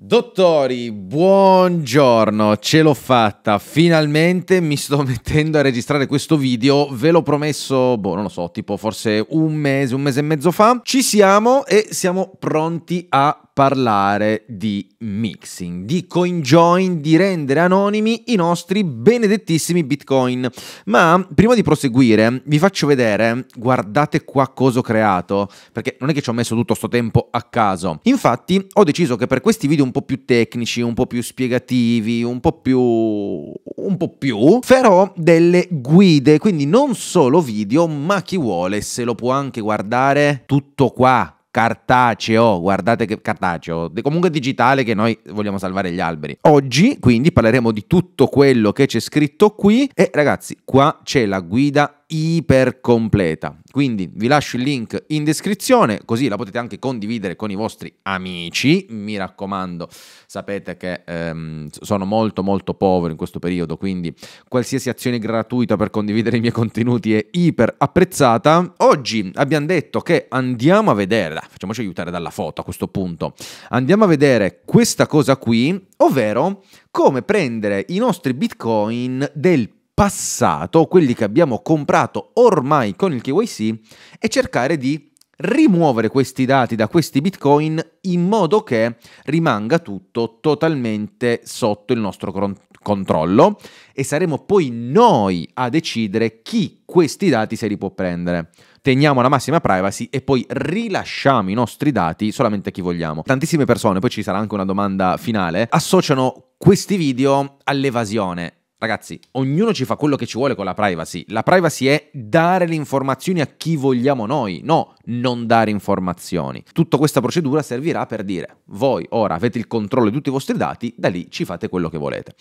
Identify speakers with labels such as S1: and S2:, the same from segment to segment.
S1: Dottori, buongiorno, ce l'ho fatta, finalmente mi sto mettendo a registrare questo video, ve l'ho promesso, boh, non lo so, tipo forse un mese, un mese e mezzo fa. Ci siamo e siamo pronti a parlare di mixing, di coinjoin, di rendere anonimi i nostri benedettissimi bitcoin. Ma prima di proseguire vi faccio vedere, guardate qua cosa ho creato, perché non è che ci ho messo tutto questo tempo a caso. Infatti ho deciso che per questi video un po' più tecnici, un po' più spiegativi, un po' più... un po' più, farò delle guide, quindi non solo video, ma chi vuole se lo può anche guardare tutto qua cartaceo, guardate che cartaceo, comunque digitale che noi vogliamo salvare gli alberi. Oggi quindi parleremo di tutto quello che c'è scritto qui e ragazzi qua c'è la guida iper completa. Quindi vi lascio il link in descrizione, così la potete anche condividere con i vostri amici. Mi raccomando, sapete che ehm, sono molto molto povero in questo periodo, quindi qualsiasi azione gratuita per condividere i miei contenuti è iper apprezzata. Oggi abbiamo detto che andiamo a vedere, facciamoci aiutare dalla foto a questo punto. Andiamo a vedere questa cosa qui, ovvero come prendere i nostri bitcoin del passato, quelli che abbiamo comprato ormai con il KYC, e cercare di rimuovere questi dati da questi bitcoin in modo che rimanga tutto totalmente sotto il nostro controllo e saremo poi noi a decidere chi questi dati se li può prendere. Teniamo la massima privacy e poi rilasciamo i nostri dati solamente a chi vogliamo. Tantissime persone, poi ci sarà anche una domanda finale, associano questi video all'evasione Ragazzi, ognuno ci fa quello che ci vuole con la privacy. La privacy è dare le informazioni a chi vogliamo noi, no non dare informazioni. Tutta questa procedura servirà per dire voi ora avete il controllo di tutti i vostri dati, da lì ci fate quello che volete.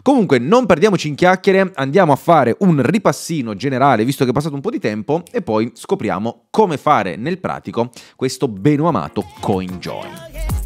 S1: Comunque, non perdiamoci in chiacchiere, andiamo a fare un ripassino generale, visto che è passato un po' di tempo, e poi scopriamo come fare nel pratico questo beno amato CoinJoin.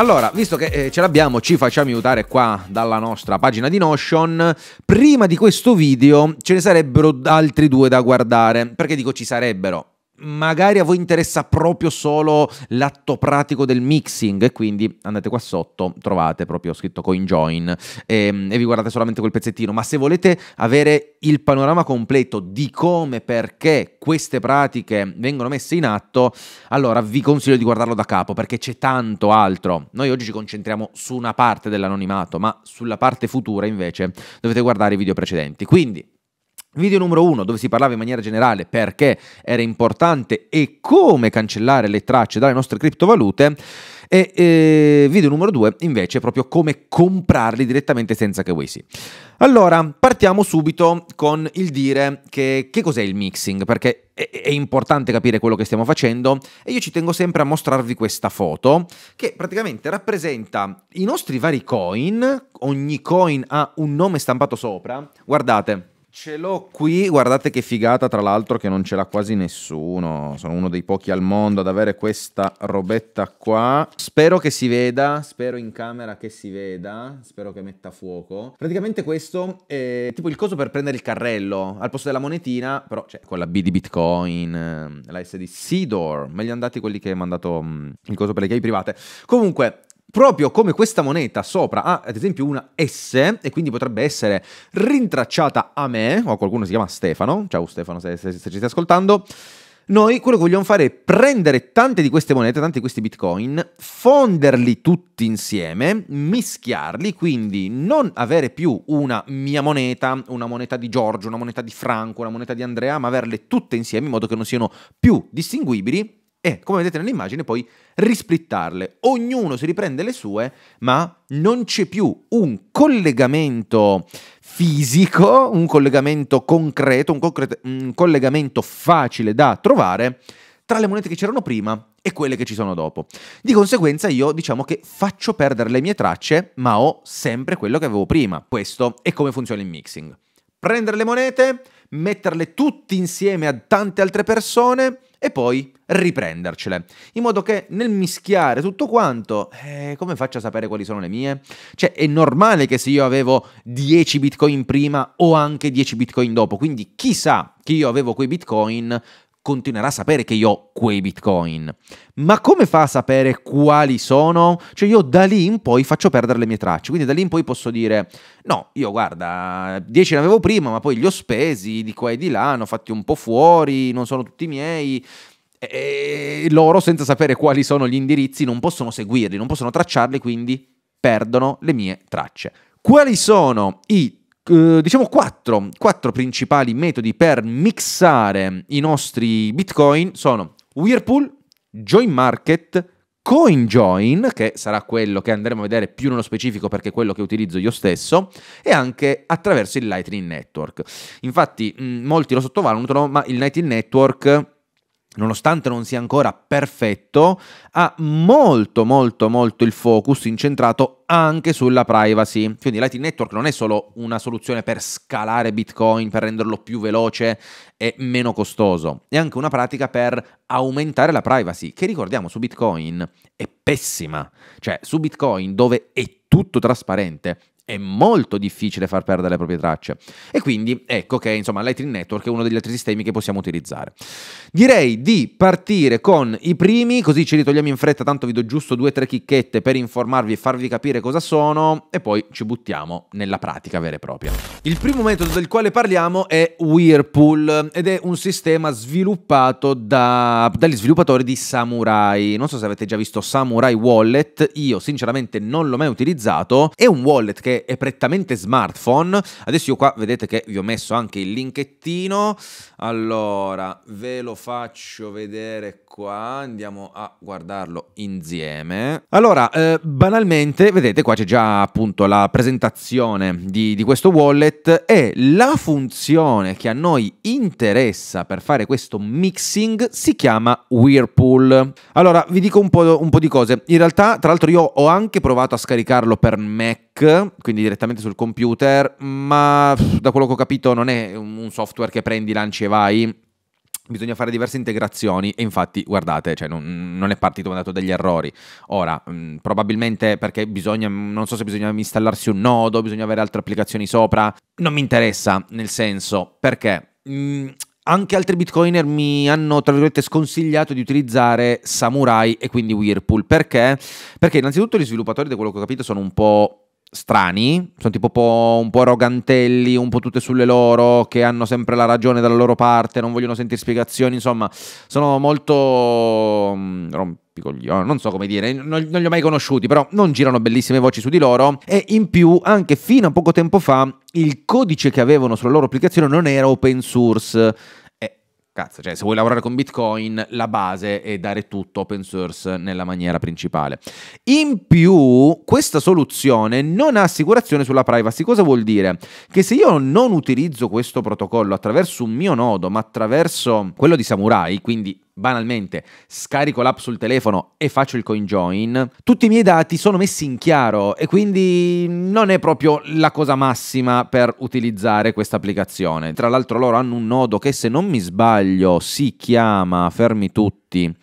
S1: Allora, visto che eh, ce l'abbiamo, ci facciamo aiutare qua dalla nostra pagina di Notion. Prima di questo video ce ne sarebbero altri due da guardare. Perché dico ci sarebbero? magari a voi interessa proprio solo l'atto pratico del mixing e quindi andate qua sotto, trovate proprio scritto CoinJoin e, ehm, e vi guardate solamente quel pezzettino, ma se volete avere il panorama completo di come, e perché queste pratiche vengono messe in atto, allora vi consiglio di guardarlo da capo perché c'è tanto altro. Noi oggi ci concentriamo su una parte dell'anonimato, ma sulla parte futura invece dovete guardare i video precedenti. Quindi Video numero 1 dove si parlava in maniera generale perché era importante e come cancellare le tracce dalle nostre criptovalute e eh, video numero 2 invece proprio come comprarli direttamente senza KYC. Allora, partiamo subito con il dire che, che cos'è il mixing perché è, importante capire quello che stiamo facendo e io ci tengo sempre a mostrarvi questa foto che praticamente rappresenta i nostri vari coin, ogni coin ha un nome stampato sopra, guardate Ce l'ho qui, guardate che figata tra l'altro che non ce l'ha quasi nessuno, sono uno dei pochi al mondo ad avere questa robetta qua. Spero che si veda, spero in camera che si veda, spero che metta fuoco. Praticamente questo è tipo il coso per prendere il carrello, al posto della monetina, però c'è cioè, con la B di Bitcoin, ehm, la S di Seedor, meglio andati quelli che mi hanno dato mm, il coso per le chiavi private. Comunque, proprio come questa moneta sopra ha ad esempio una S e quindi potrebbe essere rintracciata a me o a qualcuno che si chiama Stefano, ciao Stefano se, se, se ci stai ascoltando, noi quello che vogliamo fare è prendere tante di queste monete, tanti di questi bitcoin, fonderli tutti insieme, mischiarli, quindi non avere più una mia moneta, una moneta di Giorgio, una moneta di Franco, una moneta di Andrea, ma averle tutte insieme in modo che non siano più distinguibili e, come vedete nell'immagine, poi risplittarle. Ognuno si riprende le sue, ma non c'è più un collegamento fisico, un collegamento concreto, un, concreto, un collegamento facile da trovare tra le monete che c'erano prima e quelle che ci sono dopo. Di conseguenza io diciamo che faccio perdere le mie tracce, ma ho sempre quello che avevo prima. Questo è come funziona il mixing. Prendere le monete, metterle tutte insieme a tante altre persone, e poi riprendercele. In modo che nel mischiare tutto quanto, eh, come faccio a sapere quali sono le mie? Cioè, è normale che se io avevo 10 bitcoin prima o anche 10 bitcoin dopo, quindi chissà che io avevo quei bitcoin continuerà a sapere che io ho quei bitcoin. Ma come fa a sapere quali sono? Cioè io da lì in poi faccio perdere le mie tracce, quindi da lì in poi posso dire no, io guarda, 10 ne avevo prima, ma poi li ho spesi di qua e di là, ne ho fatti un po' fuori, non sono tutti miei. E loro, senza sapere quali sono gli indirizzi, non possono seguirli, non possono tracciarli, quindi perdono le mie tracce. Quali sono i eh, diciamo quattro, quattro principali metodi per mixare i nostri bitcoin sono Whirlpool, Join Market, CoinJoin, che sarà quello che andremo a vedere più nello specifico perché è quello che utilizzo io stesso, e anche attraverso il Lightning Network. Infatti molti lo sottovalutano, ma il Lightning Network nonostante non sia ancora perfetto, ha molto molto molto il focus incentrato anche sulla privacy. Quindi Lightning Network non è solo una soluzione per scalare Bitcoin, per renderlo più veloce e meno costoso, è anche una pratica per aumentare la privacy, che ricordiamo su Bitcoin è pessima. Cioè su Bitcoin dove è tutto trasparente, è molto difficile far perdere le proprie tracce. E quindi ecco che insomma Lightning Network è uno degli altri sistemi che possiamo utilizzare. Direi di partire con i primi, così ci ritogliamo in fretta, tanto vi do giusto due o tre chicchette per informarvi e farvi capire cosa sono e poi ci buttiamo nella pratica vera e propria. Il primo metodo del quale parliamo è Whirlpool ed è un sistema sviluppato da, dagli sviluppatori di Samurai. Non so se avete già visto Samurai Wallet, io sinceramente non l'ho mai utilizzato, è un wallet che è prettamente smartphone. Adesso io qua vedete che vi ho messo anche il linkettino allora, ve lo faccio vedere qua, andiamo a guardarlo insieme. Allora, eh, banalmente, vedete qua c'è già appunto la presentazione di, di questo wallet e la funzione che a noi interessa per fare questo mixing si chiama Whirlpool. Allora, vi dico un po', un po di cose. In realtà, tra l'altro, io ho anche provato a scaricarlo per Mac quindi direttamente sul computer, ma da quello che ho capito non è un software che prendi, lanci e vai bisogna fare diverse integrazioni e infatti guardate, cioè non, non, è partito, mi ha dato degli errori. Ora, mh, mm, probabilmente perché bisogna, non so se bisogna installarsi un nodo, bisogna avere altre applicazioni sopra, non mi interessa nel senso perché... Mh, mm, anche altri bitcoiner mi hanno, tra virgolette, sconsigliato di utilizzare Samurai e quindi Whirlpool. Perché? Perché innanzitutto gli sviluppatori, da quello che ho capito, sono un po' strani, sono tipo un po' arrogantelli, un po' tutte sulle loro, che hanno sempre la ragione dalla loro parte, non vogliono sentire spiegazioni, insomma, sono molto mm, rompicoglioni, non so come dire, non, non li ho mai conosciuti, però non girano bellissime voci su di loro e in più anche fino a poco tempo fa il codice che avevano sulla loro applicazione non era open source Cazzo, cioè se vuoi lavorare con Bitcoin, la base è dare tutto open source nella maniera principale. In più, questa soluzione non ha assicurazione sulla privacy. Cosa vuol dire? Che se io non utilizzo questo protocollo attraverso un mio nodo, ma attraverso quello di Samurai, quindi banalmente scarico l'app sul telefono e faccio il coinjoin, tutti i miei dati sono messi in chiaro e quindi non è proprio la cosa massima per utilizzare questa applicazione. Tra l'altro loro hanno un nodo che se non mi sbaglio si chiama, fermi tutti,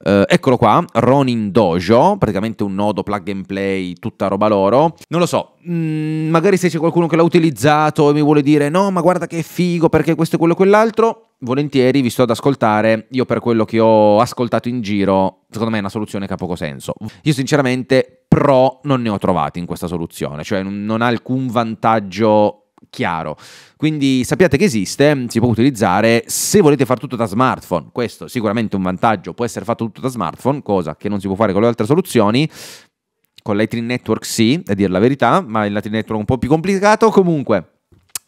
S1: Uh, eccolo qua, Ronin Dojo, praticamente un nodo plug and play, tutta roba loro. Non lo so, mh, mm, magari se c'è qualcuno che l'ha utilizzato e mi vuole dire no, ma guarda che figo perché questo è quello e quell'altro, volentieri vi sto ad ascoltare, io per quello che ho ascoltato in giro, secondo me è una soluzione che ha poco senso. Io sinceramente pro non ne ho trovati in questa soluzione, cioè non ha alcun vantaggio chiaro. Quindi sappiate che esiste, si può utilizzare se volete fare tutto da smartphone. Questo è sicuramente un vantaggio, può essere fatto tutto da smartphone, cosa che non si può fare con le altre soluzioni. Con l'iTree Network sì, a dire la verità, ma il l'iTree Network è un po' più complicato. Comunque,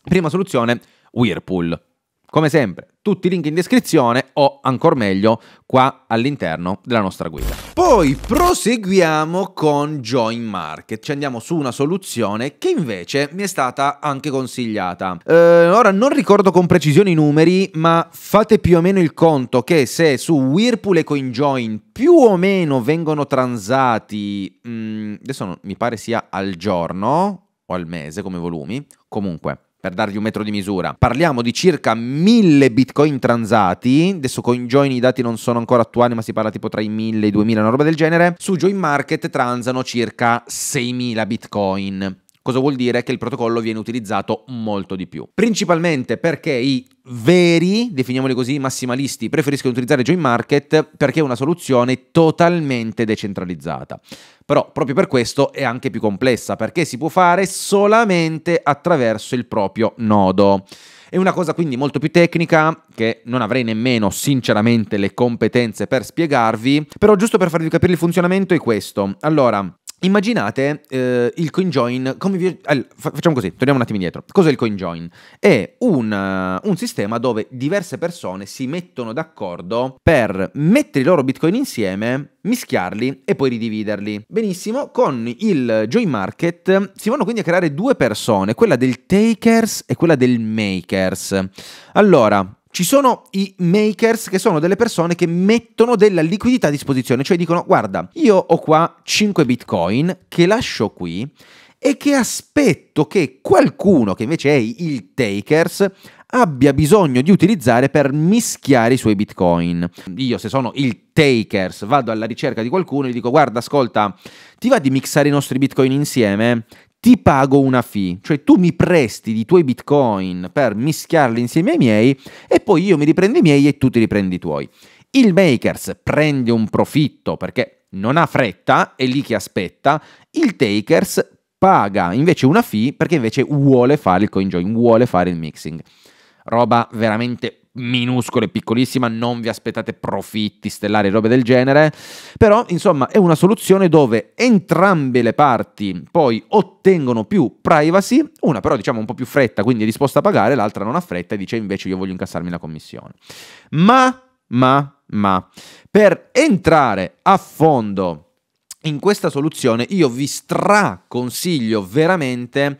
S1: prima soluzione, Whirlpool come sempre, tutti i link in descrizione o ancora meglio qua all'interno della nostra guida. Poi proseguiamo con Join Market, ci andiamo su una soluzione che invece mi è stata anche consigliata. Eh, ora non ricordo con precisione i numeri, ma fate più o meno il conto che se su Whirlpool e CoinJoin più o meno vengono transati, mh, mm, adesso non, mi pare sia al giorno o al mese come volumi, comunque per dargli un metro di misura. Parliamo di circa 1000 bitcoin transati, adesso con join i dati non sono ancora attuali ma si parla tipo tra i 1000 e i 2000, una roba del genere, su Join Market transano circa 6000 bitcoin. Cosa vuol dire che il protocollo viene utilizzato molto di più. Principalmente perché i veri, definiamoli così, massimalisti preferiscono utilizzare Join Market perché è una soluzione totalmente decentralizzata però proprio per questo è anche più complessa perché si può fare solamente attraverso il proprio nodo. È una cosa quindi molto più tecnica che non avrei nemmeno sinceramente le competenze per spiegarvi, però giusto per farvi capire il funzionamento è questo. Allora, Immaginate eh, il CoinJoin, come vi... Allora, facciamo così, torniamo un attimo indietro. Cos'è il CoinJoin? È un, uh, un, sistema dove diverse persone si mettono d'accordo per mettere i loro bitcoin insieme, mischiarli e poi ridividerli. Benissimo, con il Join Market si vanno quindi a creare due persone, quella del Takers e quella del Makers. Allora, ci sono i makers che sono delle persone che mettono della liquidità a disposizione, cioè dicono guarda, io ho qua 5 bitcoin che lascio qui e che aspetto che qualcuno che invece è il takers abbia bisogno di utilizzare per mischiare i suoi bitcoin. Io se sono il takers vado alla ricerca di qualcuno e gli dico guarda ascolta ti va di mixare i nostri bitcoin insieme? ti pago una fee, cioè tu mi presti i tuoi bitcoin per mischiarli insieme ai miei e poi io mi riprendo i miei e tu ti riprendi i tuoi. Il makers prende un profitto perché non ha fretta, è lì che aspetta, il takers paga invece una fee perché invece vuole fare il coin join, vuole fare il mixing. Roba veramente minuscola e piccolissima, non vi aspettate profitti stellari, e robe del genere, però insomma è una soluzione dove entrambe le parti poi ottengono più privacy, una però diciamo un po' più fretta, quindi è disposta a pagare, l'altra non ha fretta e dice invece io voglio incassarmi la commissione. Ma, ma, ma, per entrare a fondo in questa soluzione io vi straconsiglio veramente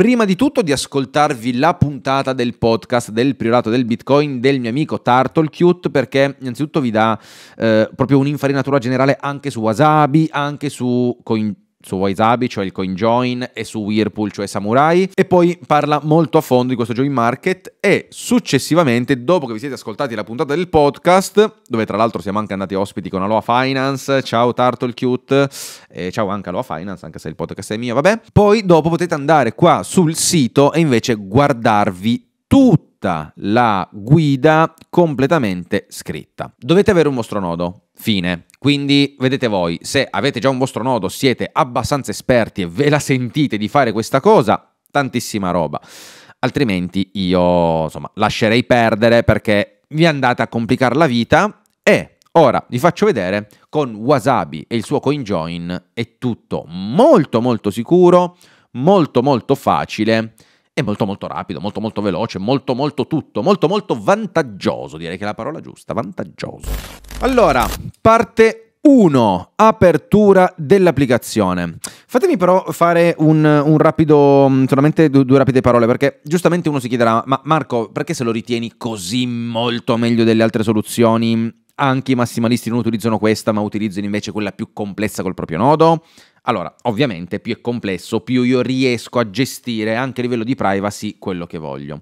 S1: Prima di tutto di ascoltarvi la puntata del podcast del Priorato del Bitcoin del mio amico TartleCute perché innanzitutto vi dà eh, proprio un'infarinatura generale anche su Wasabi, anche su Coin su Waisabi, cioè il CoinJoin, e su Whirlpool, cioè Samurai, e poi parla molto a fondo di questo join market e successivamente, dopo che vi siete ascoltati la puntata del podcast, dove tra l'altro siamo anche andati ospiti con Aloha Finance, ciao Turtle Cute, e ciao anche Aloha Finance, anche se il podcast è mio, vabbè, poi dopo potete andare qua sul sito e invece guardarvi tutti tutta la guida completamente scritta. Dovete avere un vostro nodo, fine. Quindi vedete voi, se avete già un vostro nodo, siete abbastanza esperti e ve la sentite di fare questa cosa, tantissima roba. Altrimenti io, insomma, lascerei perdere perché vi andate a complicare la vita e ora vi faccio vedere con Wasabi e il suo coinjoin è tutto molto molto sicuro, molto molto facile è molto molto rapido, molto molto veloce, molto molto tutto, molto molto vantaggioso, direi che è la parola giusta, vantaggioso. Allora, parte 1. Apertura dell'applicazione. Fatemi però fare un, un rapido, solamente due, due, rapide parole, perché giustamente uno si chiederà, ma Marco, perché se lo ritieni così molto meglio delle altre soluzioni? Anche i massimalisti non utilizzano questa, ma utilizzano invece quella più complessa col proprio nodo? Allora, ovviamente più è complesso, più io riesco a gestire anche a livello di privacy quello che voglio.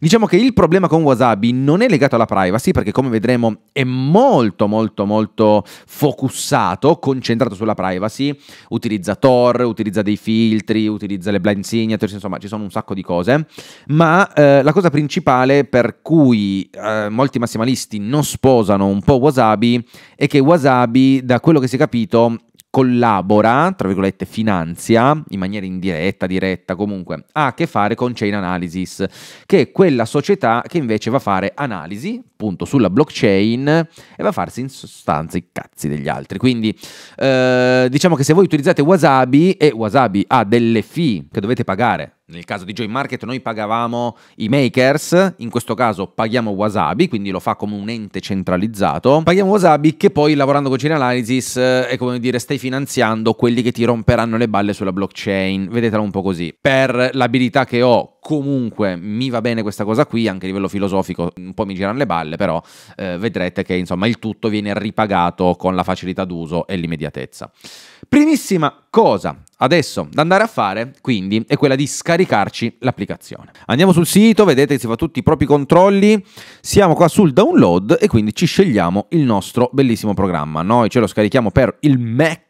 S1: Diciamo che il problema con Wasabi non è legato alla privacy, perché come vedremo è molto molto molto focussato, concentrato sulla privacy, utilizza Tor, utilizza dei filtri, utilizza le blind signatures, insomma, ci sono un sacco di cose, ma eh, la cosa principale per cui eh, molti massimalisti non sposano un po' Wasabi è che Wasabi, da quello che si è capito, collabora, tra virgolette finanzia, in maniera indiretta, diretta comunque, ha a che fare con Chain Analysis, che è quella società che invece va a fare analisi appunto sulla blockchain e va a farsi in sostanza i cazzi degli altri. Quindi eh, diciamo che se voi utilizzate Wasabi e Wasabi ha delle fee che dovete pagare nel caso di Joy Market noi pagavamo i makers, in questo caso paghiamo Wasabi, quindi lo fa come un ente centralizzato. Paghiamo Wasabi che poi lavorando con Chain Analysis eh, è come dire stai finanziando quelli che ti romperanno le balle sulla blockchain, vedetela un po' così. Per l'abilità che ho comunque mi va bene questa cosa qui, anche a livello filosofico un po' mi girano le balle, però eh, vedrete che insomma il tutto viene ripagato con la facilità d'uso e l'immediatezza. Primissima cosa adesso da andare a fare, quindi, è quella di scaricarci l'applicazione. Andiamo sul sito, vedete che si fa tutti i propri controlli, siamo qua sul download e quindi ci scegliamo il nostro bellissimo programma. Noi ce lo scarichiamo per il Mac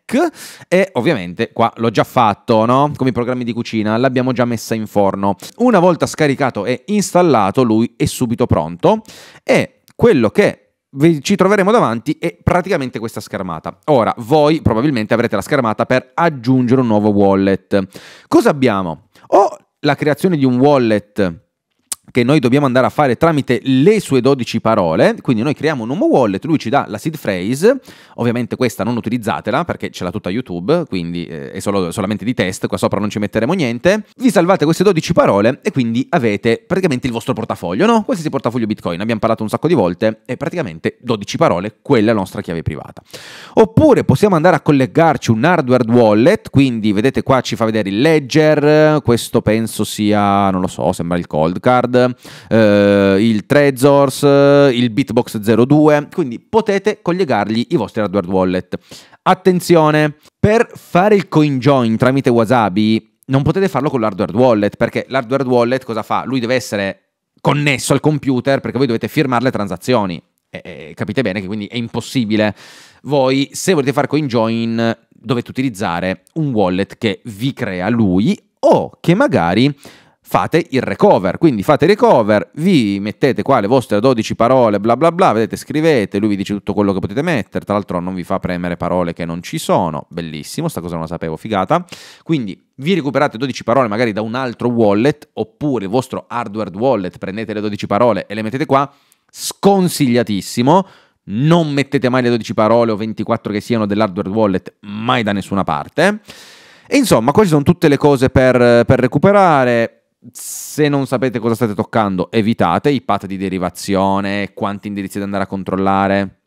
S1: e ovviamente qua l'ho già fatto, no? Come i programmi di cucina, l'abbiamo già messa in forno. Una volta scaricato e installato, lui è subito pronto e quello che ci troveremo davanti è praticamente questa schermata. Ora, voi probabilmente avrete la schermata per aggiungere un nuovo wallet. Cosa abbiamo? O la creazione di un wallet che noi dobbiamo andare a fare tramite le sue 12 parole, quindi noi creiamo un home wallet, lui ci dà la seed phrase, ovviamente questa non utilizzatela perché ce l'ha tutta YouTube, quindi eh, è solo, solamente di test, qua sopra non ci metteremo niente, vi salvate queste 12 parole e quindi avete praticamente il vostro portafoglio, no? Qualsiasi portafoglio Bitcoin, abbiamo parlato un sacco di volte, è praticamente 12 parole, quella è la nostra chiave privata. Oppure possiamo andare a collegarci un hardware wallet, quindi vedete qua ci fa vedere il ledger, questo penso sia, non lo so, sembra il cold card, eh, il Trezors, eh, il Bitbox 02, quindi potete collegargli i vostri hardware wallet. Attenzione, per fare il coinjoin tramite Wasabi non potete farlo con l'hardware wallet, perché l'hardware wallet cosa fa? Lui deve essere connesso al computer perché voi dovete firmare le transazioni. E, e, capite bene che quindi è impossibile. Voi, se volete fare coinjoin, dovete utilizzare un wallet che vi crea lui o che magari fate il recover. Quindi fate il recover, vi mettete qua le vostre 12 parole, bla bla bla, vedete, scrivete, lui vi dice tutto quello che potete mettere, tra l'altro non vi fa premere parole che non ci sono, bellissimo, sta cosa non la sapevo, figata. Quindi vi recuperate 12 parole magari da un altro wallet, oppure il vostro hardware wallet, prendete le 12 parole e le mettete qua, sconsigliatissimo, non mettete mai le 12 parole o 24 che siano dell'hardware wallet, mai da nessuna parte. E insomma, queste sono tutte le cose per, per recuperare se non sapete cosa state toccando, evitate i path di derivazione, quanti indirizzi da andare a controllare,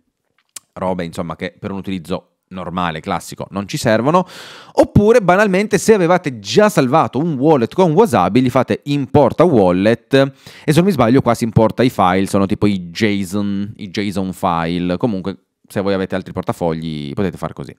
S1: robe insomma che per un utilizzo normale, classico, non ci servono, oppure banalmente se avevate già salvato un wallet con Wasabi, li fate importa wallet e se non mi sbaglio qua si importa i file, sono tipo i JSON, i JSON file, comunque se voi avete altri portafogli potete far così.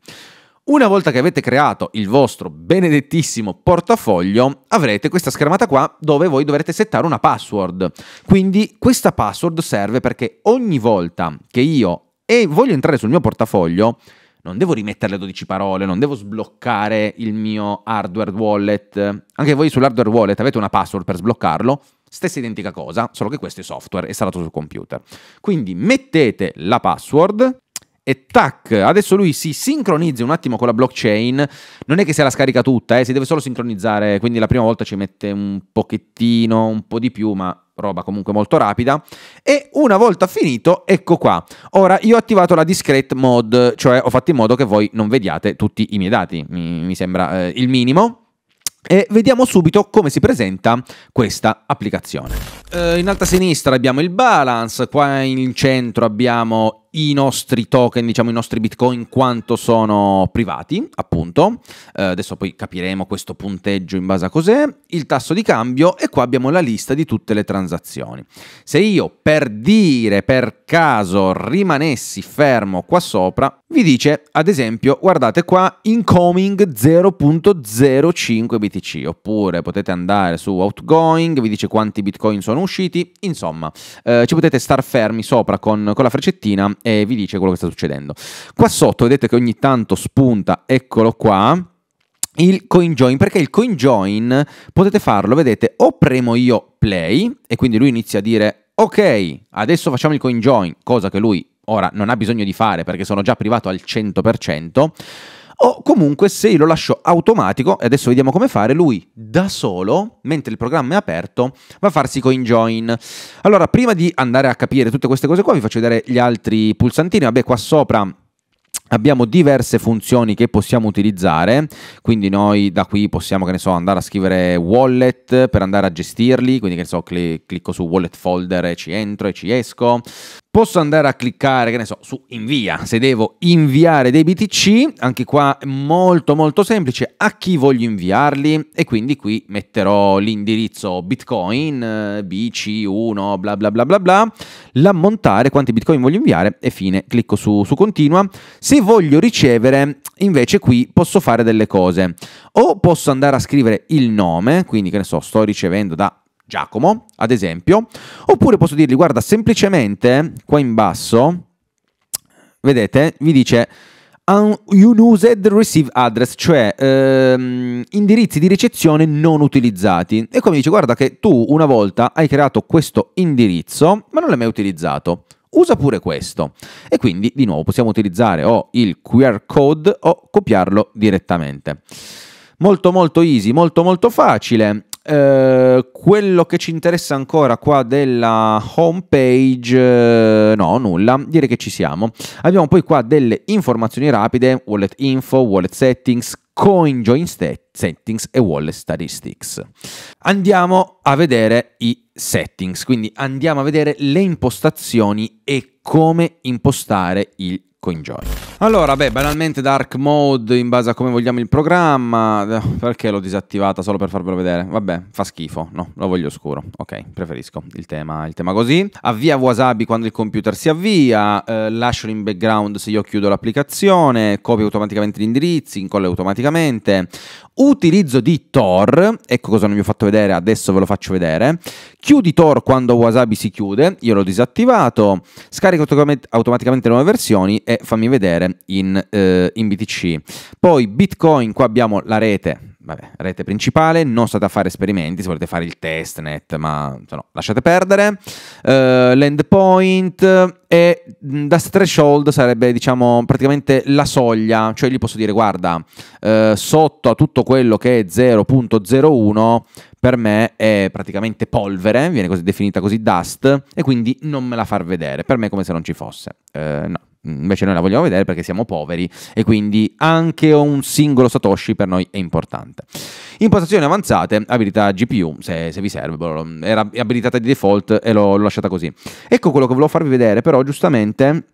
S1: Una volta che avete creato il vostro benedettissimo portafoglio, avrete questa schermata qua dove voi dovrete settare una password. Quindi questa password serve perché ogni volta che io voglio entrare sul mio portafoglio, non devo rimettere le 12 parole, non devo sbloccare il mio hardware wallet. Anche voi sull'hardware wallet avete una password per sbloccarlo. Stessa identica cosa, solo che questo è software è installato sul computer. Quindi mettete la password e tac, adesso lui si sincronizza un attimo con la blockchain, non è che se la scarica tutta, eh, si deve solo sincronizzare, quindi la prima volta ci mette un pochettino, un po' di più, ma roba comunque molto rapida. E una volta finito, ecco qua. Ora io ho attivato la discrete mod, cioè ho fatto in modo che voi non vediate tutti i miei dati, mi, mi sembra eh, il minimo. E vediamo subito come si presenta questa applicazione. Eh, in alta sinistra abbiamo il balance, qua in centro abbiamo i nostri token, diciamo i nostri bitcoin, quanto sono privati, appunto. Eh, adesso poi capiremo questo punteggio in base a cos'è, il tasso di cambio e qua abbiamo la lista di tutte le transazioni. Se io per dire, per caso, rimanessi fermo qua sopra, vi dice, ad esempio, guardate qua, incoming 0.05 BTC, oppure potete andare su outgoing, vi dice quanti bitcoin sono usciti, insomma, eh, ci potete star fermi sopra con, con la freccettina e vi dice quello che sta succedendo. Qua sotto vedete che ogni tanto spunta, eccolo qua, il coin join, perché il coin join potete farlo, vedete, o premo io play e quindi lui inizia a dire ok, adesso facciamo il coin join, cosa che lui ora non ha bisogno di fare perché sono già privato al 100%, o comunque se io lo lascio automatico, e adesso vediamo come fare, lui da solo, mentre il programma è aperto, va a farsi coin join. Allora, prima di andare a capire tutte queste cose qua, vi faccio vedere gli altri pulsantini, vabbè qua sopra abbiamo diverse funzioni che possiamo utilizzare, quindi noi da qui possiamo, che ne so, andare a scrivere wallet per andare a gestirli, quindi che ne so, cl- clicco su wallet folder e ci entro e ci esco, Posso andare a cliccare, che ne so, su invia, se devo inviare dei BTC, anche qua è molto molto semplice, a chi voglio inviarli e quindi qui metterò l'indirizzo Bitcoin, eh, BC1, bla bla bla bla bla, l'ammontare, quanti Bitcoin voglio inviare e fine, clicco su, su continua. Se voglio ricevere, invece qui posso fare delle cose, o posso andare a scrivere il nome, quindi che ne so, sto ricevendo da Giacomo, ad esempio, oppure posso dirgli guarda semplicemente qua in basso, vedete, vi dice unused receive address, cioè ehm, indirizzi di ricezione non utilizzati. E come dice guarda che tu una volta hai creato questo indirizzo ma non l'hai mai utilizzato. Usa pure questo. E quindi di nuovo possiamo utilizzare o il QR code o copiarlo direttamente molto molto easy, molto molto facile. Eh, quello che ci interessa ancora qua della homepage, eh, no, nulla, direi che ci siamo. Abbiamo poi qua delle informazioni rapide, wallet info, wallet settings, coin join settings e wallet statistics. Andiamo a vedere i settings, quindi andiamo a vedere le impostazioni e come impostare il CoinJoy. Allora, beh, banalmente dark mode in base a come vogliamo il programma. Perché l'ho disattivata solo per farvelo vedere? Vabbè, fa schifo. No, lo voglio scuro. Ok, preferisco il tema, il tema così. Avvia Wasabi quando il computer si avvia. Eh, lascio in background se io chiudo l'applicazione. Copio automaticamente gli indirizzi, incollo automaticamente. Utilizzo di Tor. Ecco cosa non vi ho fatto vedere, adesso ve lo faccio vedere. Chiudi Tor quando Wasabi si chiude. Io l'ho disattivato. Scarico automaticamente le nuove versioni e fammi vedere in, eh, in BTC. Poi Bitcoin, qua abbiamo la rete, vabbè, rete principale, non state a fare esperimenti, se volete fare il testnet, ma no, lasciate perdere. Uh, eh, l'endpoint e Dust Threshold sarebbe, diciamo, praticamente la soglia, cioè gli posso dire, guarda, uh, sotto a tutto quello che è 0.01 per me è praticamente polvere, viene così definita così Dust, e quindi non me la far vedere, per me è come se non ci fosse. Uh, no, invece noi la vogliamo vedere perché siamo poveri e quindi anche un singolo Satoshi per noi è importante. Impostazioni avanzate, abilità GPU, se, se vi serve, era abilitata di default e l'ho, l'ho lasciata così. Ecco quello che volevo farvi vedere però giustamente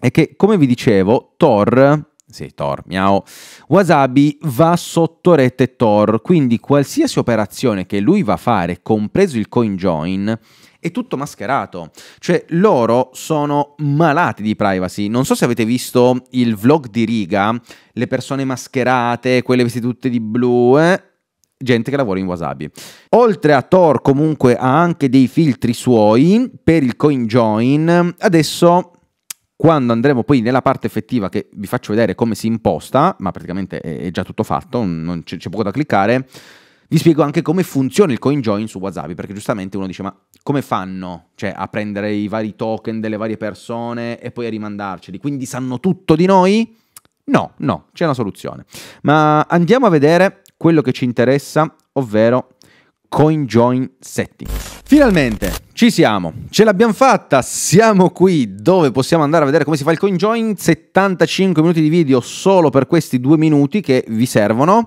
S1: è che come vi dicevo Tor sì, Tor, miau. Wasabi va sotto rete Tor, quindi qualsiasi operazione che lui va a fare, compreso il coin join, è tutto mascherato. Cioè, loro sono malati di privacy. Non so se avete visto il vlog di Riga, le persone mascherate, quelle vestite tutte di blu, eh? gente che lavora in Wasabi. Oltre a Thor comunque ha anche dei filtri suoi per il CoinJoin. Adesso quando andremo poi nella parte effettiva che vi faccio vedere come si imposta, ma praticamente è già tutto fatto, non c'è poco da cliccare, vi spiego anche come funziona il CoinJoin su Wasabi, perché giustamente uno dice ma come fanno cioè, a prendere i vari token delle varie persone e poi a rimandarceli? Quindi sanno tutto di noi? No, no, c'è una soluzione. Ma andiamo a vedere quello che ci interessa, ovvero CoinJoin Setting. Finalmente, ci siamo, ce l'abbiamo fatta, siamo qui dove possiamo andare a vedere come si fa il CoinJoin, 75 minuti di video solo per questi due minuti che vi servono.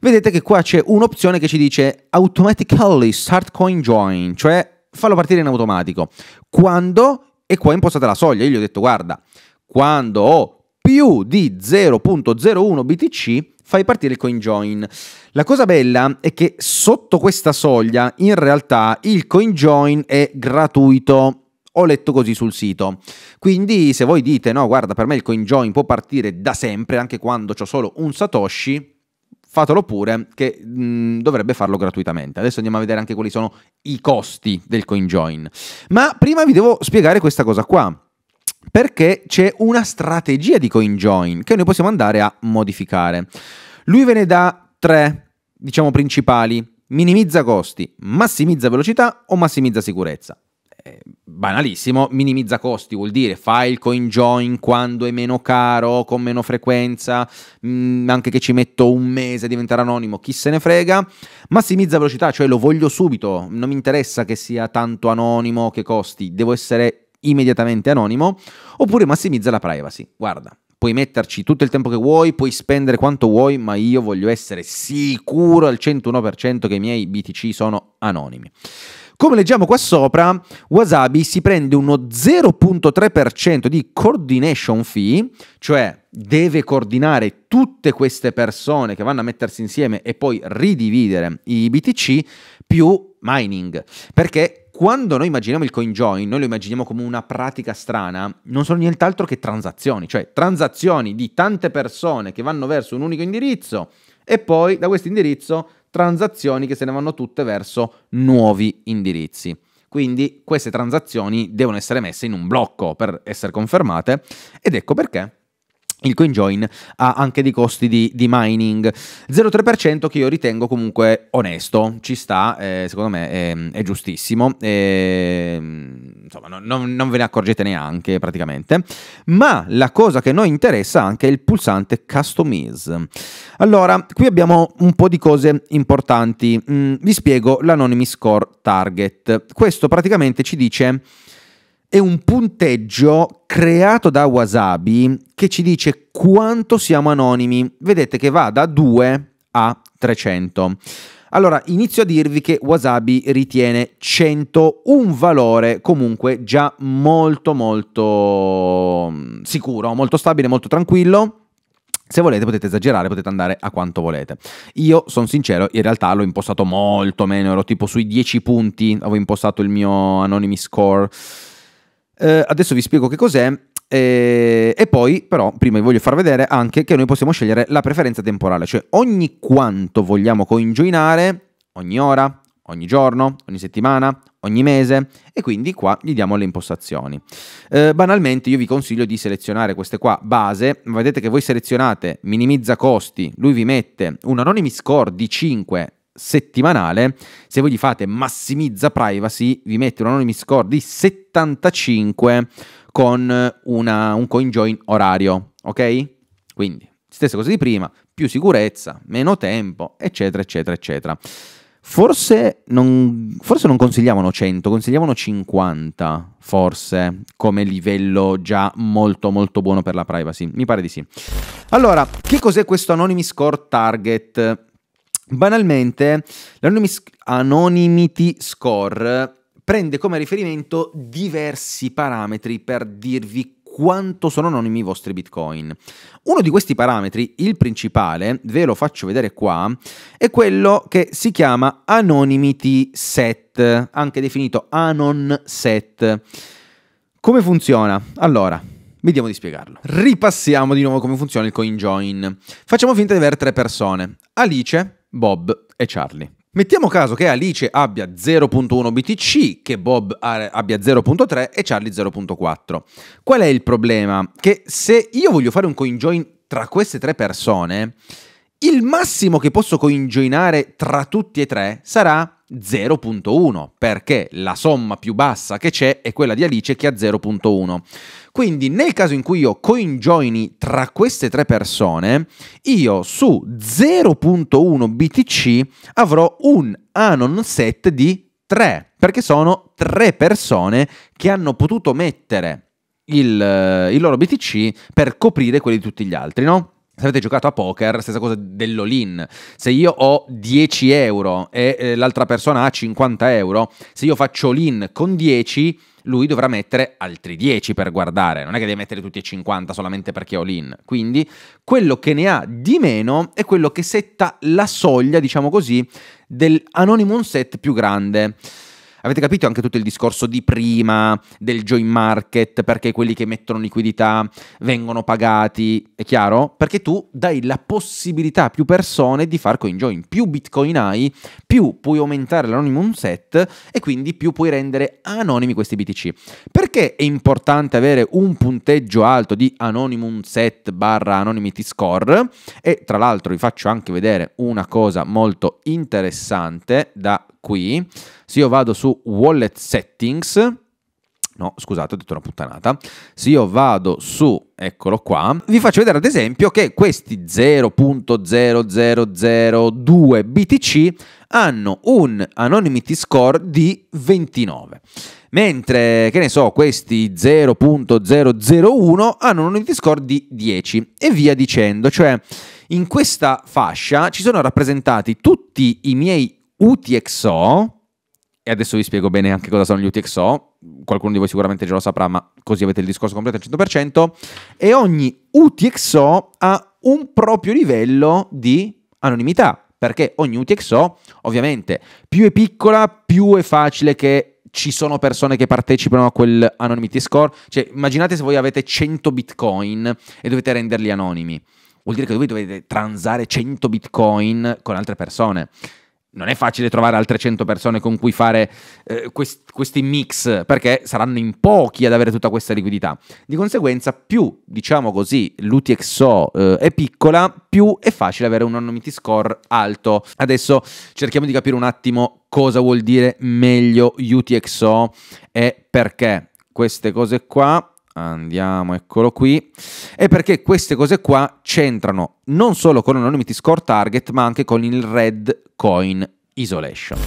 S1: Vedete che qua c'è un'opzione che ci dice automatically start CoinJoin, cioè fallo partire in automatico. Quando, e qua è impostata la soglia, io gli ho detto guarda, quando ho più di 0.01 BTC fai partire il CoinJoin. La cosa bella è che sotto questa soglia in realtà il CoinJoin è gratuito. Ho letto così sul sito. Quindi se voi dite no, guarda, per me il CoinJoin può partire da sempre, anche quando ho solo un Satoshi, fatelo pure che mh, mm, dovrebbe farlo gratuitamente. Adesso andiamo a vedere anche quali sono i costi del CoinJoin. Ma prima vi devo spiegare questa cosa qua. Perché c'è una strategia di CoinJoin che noi possiamo andare a modificare. Lui ve ne dà tre, diciamo, principali. Minimizza costi, massimizza velocità o massimizza sicurezza. Eh, banalissimo, minimizza costi vuol dire fai il coin join quando è meno caro, con meno frequenza, mh, mm, anche che ci metto un mese a diventare anonimo, chi se ne frega. Massimizza velocità, cioè lo voglio subito, non mi interessa che sia tanto anonimo che costi, devo essere immediatamente anonimo, oppure massimizza la privacy. Guarda, puoi metterci tutto il tempo che vuoi, puoi spendere quanto vuoi, ma io voglio essere sicuro al 101% che i miei BTC sono anonimi. Come leggiamo qua sopra, Wasabi si prende uno 0.3% di coordination fee, cioè deve coordinare tutte queste persone che vanno a mettersi insieme e poi ridividere i BTC più mining, perché quando noi immaginiamo il coinjoin, noi lo immaginiamo come una pratica strana, non sono nient'altro che transazioni, cioè transazioni di tante persone che vanno verso un unico indirizzo e poi da questo indirizzo transazioni che se ne vanno tutte verso nuovi indirizzi. Quindi queste transazioni devono essere messe in un blocco per essere confermate ed ecco perché il CoinJoin ha anche dei costi di, di mining 0,3% che io ritengo comunque onesto, ci sta, eh, secondo me è, ehm, è giustissimo, e, ehm, insomma no, no, non ve ne accorgete neanche praticamente, ma la cosa che noi interessa anche è il pulsante Customize. Allora, qui abbiamo un po' di cose importanti, mm, vi spiego l'Anonymous Core Target, questo praticamente ci dice è un punteggio creato da Wasabi che ci dice quanto siamo anonimi. Vedete che va da 2 a 300. Allora, inizio a dirvi che Wasabi ritiene 100 un valore comunque già molto molto mm, sicuro, molto stabile, molto tranquillo. Se volete potete esagerare, potete andare a quanto volete. Io sono sincero, in realtà l'ho impostato molto meno, ero tipo sui 10 punti, avevo impostato il mio anonymous score eh, adesso vi spiego che cos'è. Eh, e poi, però, prima vi voglio far vedere anche che noi possiamo scegliere la preferenza temporale, cioè ogni quanto vogliamo coinjoinare, ogni ora, ogni giorno, ogni settimana, ogni mese e quindi qua gli diamo le impostazioni. Eh, banalmente io vi consiglio di selezionare queste qua base, vedete che voi selezionate minimizza costi, lui vi mette un anonymous score di 5 settimanale. Se voi gli fate massimizza privacy, vi mette un anonymous score di 75 con una, un coin join orario, ok? Quindi, stessa cosa di prima, più sicurezza, meno tempo, eccetera, eccetera, eccetera. Forse non, forse non, consigliavano 100, consigliavano 50, forse, come livello già molto molto buono per la privacy. Mi pare di sì. Allora, che cos'è questo Anonymous Score Target? Banalmente, l'anonymity score prende come riferimento diversi parametri per dirvi quanto sono anonimi i vostri bitcoin. Uno di questi parametri, il principale, ve lo faccio vedere qua, è quello che si chiama anonymity set, anche definito anon set. Come funziona? Allora, Vediamo di spiegarlo. Ripassiamo di nuovo come funziona il CoinJoin. Facciamo finta di avere tre persone. Alice, Bob e Charlie. Mettiamo caso che Alice abbia 0.1 BTC, che Bob abbia 0.3 e Charlie 0.4. Qual è il problema? Che se io voglio fare un coinjoin tra queste tre persone, il massimo che posso coinjoinare tra tutti e tre sarà 0.1, perché la somma più bassa che c'è è quella di Alice che ha 0.1. Quindi nel caso in cui io coinjoini tra queste tre persone, io su 0.1 BTC avrò un anon set di 3, perché sono tre persone che hanno potuto mettere il, eh, il loro BTC per coprire quelli di tutti gli altri, no? se avete giocato a poker, stessa cosa dell'all-in. Se io ho 10 euro e eh, l'altra persona ha 50 euro, se io faccio all-in con 10, lui dovrà mettere altri 10 per guardare, non è che deve mettere tutti e 50 solamente perché ho l'in. Quindi quello che ne ha di meno è quello che setta la soglia, diciamo così, dell'anonymous set più grande. Avete capito anche tutto il discorso di prima, del join market, perché quelli che mettono liquidità vengono pagati, è chiaro? Perché tu dai la possibilità a più persone di far coin join. Più bitcoin hai, più puoi aumentare l'anonymum set e quindi più puoi rendere anonimi questi BTC. Perché è importante avere un punteggio alto di anonymum set barra anonymity score? E tra l'altro vi faccio anche vedere una cosa molto interessante da qui, se io vado su Wallet Settings, no scusate ho detto una puttanata, se io vado su, eccolo qua, vi faccio vedere ad esempio che questi 0.0002 BTC hanno un anonymity score di 29 mentre che ne so questi 0.001 hanno un anonymity score di 10 e via dicendo cioè in questa fascia ci sono rappresentati tutti i miei UTXO, e adesso vi spiego bene anche cosa sono gli UTXO, qualcuno di voi sicuramente già lo saprà, ma così avete il discorso completo al 100%, e ogni UTXO ha un proprio livello di anonimità, perché ogni UTXO, ovviamente, più è piccola, più è facile che ci sono persone che partecipano a quel anonymity score, cioè immaginate se voi avete 100 bitcoin e dovete renderli anonimi. Vuol dire che voi dovete transare 100 bitcoin con altre persone non è facile trovare altre 100 persone con cui fare eh, quest- questi mix, perché saranno in pochi ad avere tutta questa liquidità. Di conseguenza, più, diciamo così, l'UTXO eh, è piccola, più è facile avere un anonymity score alto. Adesso cerchiamo di capire un attimo cosa vuol dire meglio UTXO e perché queste cose qua Andiamo, eccolo qui. È perché queste cose qua c'entrano non solo con Anonymity Score Target, ma anche con il Red Coin Isolation.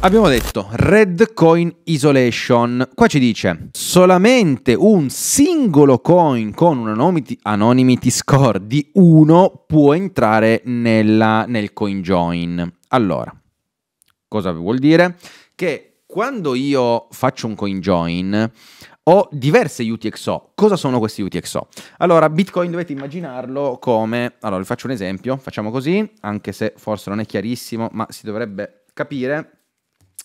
S1: Abbiamo detto Red Coin Isolation. Qua ci dice solamente un singolo coin con un anonymity, anonymity score di 1 può entrare nella, nel coin join. Allora, cosa vuol dire? Che quando io faccio un coin join, ho diverse UTXO. Cosa sono questi UTXO? Allora, Bitcoin dovete immaginarlo come... Allora, vi faccio un esempio, facciamo così, anche se forse non è chiarissimo, ma si dovrebbe capire.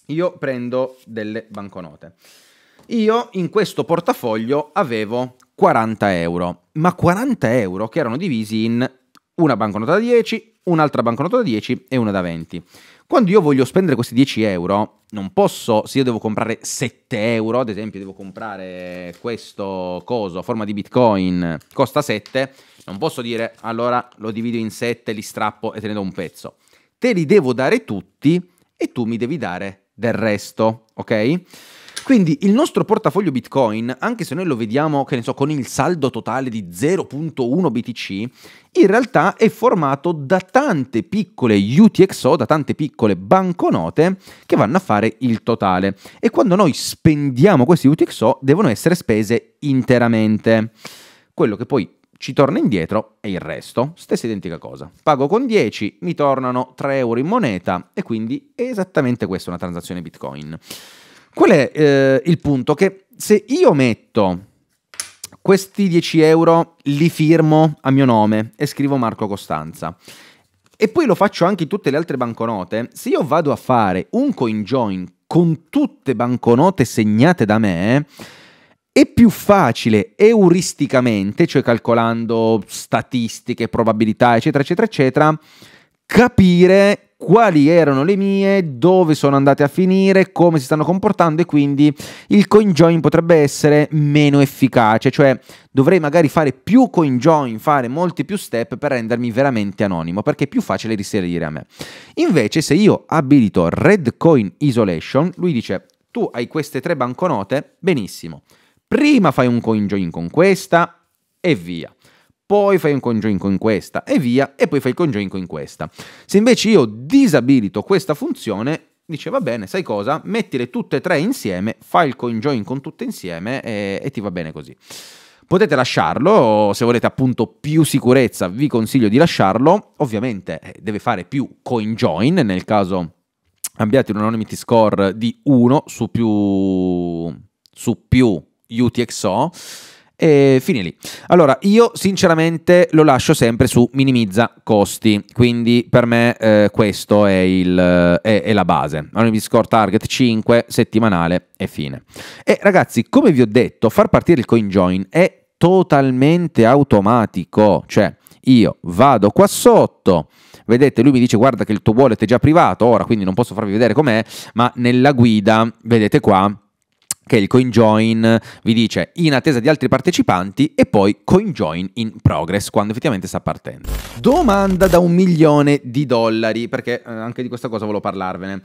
S1: Io prendo delle banconote. Io in questo portafoglio avevo 40 euro, ma 40 euro che erano divisi in una banconota da 10, un'altra banconota da 10 e una da 20. Quando io voglio spendere questi 10 euro, non posso, se io devo comprare 7 euro, ad esempio devo comprare questo coso a forma di bitcoin, costa 7, non posso dire allora lo divido in 7, li strappo e te ne do un pezzo. Te li devo dare tutti e tu mi devi dare del resto, ok? Quindi il nostro portafoglio Bitcoin, anche se noi lo vediamo, che ne so, con il saldo totale di 0.1 BTC, in realtà è formato da tante piccole UTXO, da tante piccole banconote che vanno a fare il totale. E quando noi spendiamo questi UTXO, devono essere spese interamente. Quello che poi ci torna indietro è il resto, stessa identica cosa. Pago con 10, mi tornano 3 euro in moneta e quindi è esattamente questa una transazione Bitcoin. Qual è eh, il punto? Che se io metto questi 10 euro, li firmo a mio nome e scrivo Marco Costanza. E poi lo faccio anche in tutte le altre banconote. Se io vado a fare un coin join con tutte banconote segnate da me, è più facile euristicamente, cioè calcolando statistiche, probabilità, eccetera, eccetera, eccetera, capire quali erano le mie, dove sono andate a finire, come si stanno comportando e quindi il coin join potrebbe essere meno efficace, cioè dovrei magari fare più coin join, fare molti più step per rendermi veramente anonimo, perché è più facile risalire a me. Invece se io abilito Red Coin Isolation, lui dice tu hai queste tre banconote, benissimo, prima fai un coin join con questa e via poi fai un congiunco in questa e via, e poi fai il congiunco in questa. Se invece io disabilito questa funzione, dice va bene, sai cosa? Mettile tutte e tre insieme, fai il conjoin con tutte insieme e, e, ti va bene così. Potete lasciarlo, se volete appunto più sicurezza vi consiglio di lasciarlo, ovviamente eh, deve fare più coinjoin nel caso abbiate un anonymity score di 1 su più, su più UTXO, e fine lì. Allora, io sinceramente lo lascio sempre su minimizza costi, quindi per me eh, questo è, il, è, è la base. Anonymous Score Target 5, settimanale e fine. E ragazzi, come vi ho detto, far partire il CoinJoin è totalmente automatico, cioè io vado qua sotto, vedete lui mi dice guarda che il tuo wallet è già privato ora, quindi non posso farvi vedere com'è, ma nella guida, vedete qua, che il CoinJoin vi dice in attesa di altri partecipanti e poi CoinJoin in progress quando effettivamente sta partendo. Domanda da un milione di dollari, perché eh, anche di questa cosa volevo parlarvene.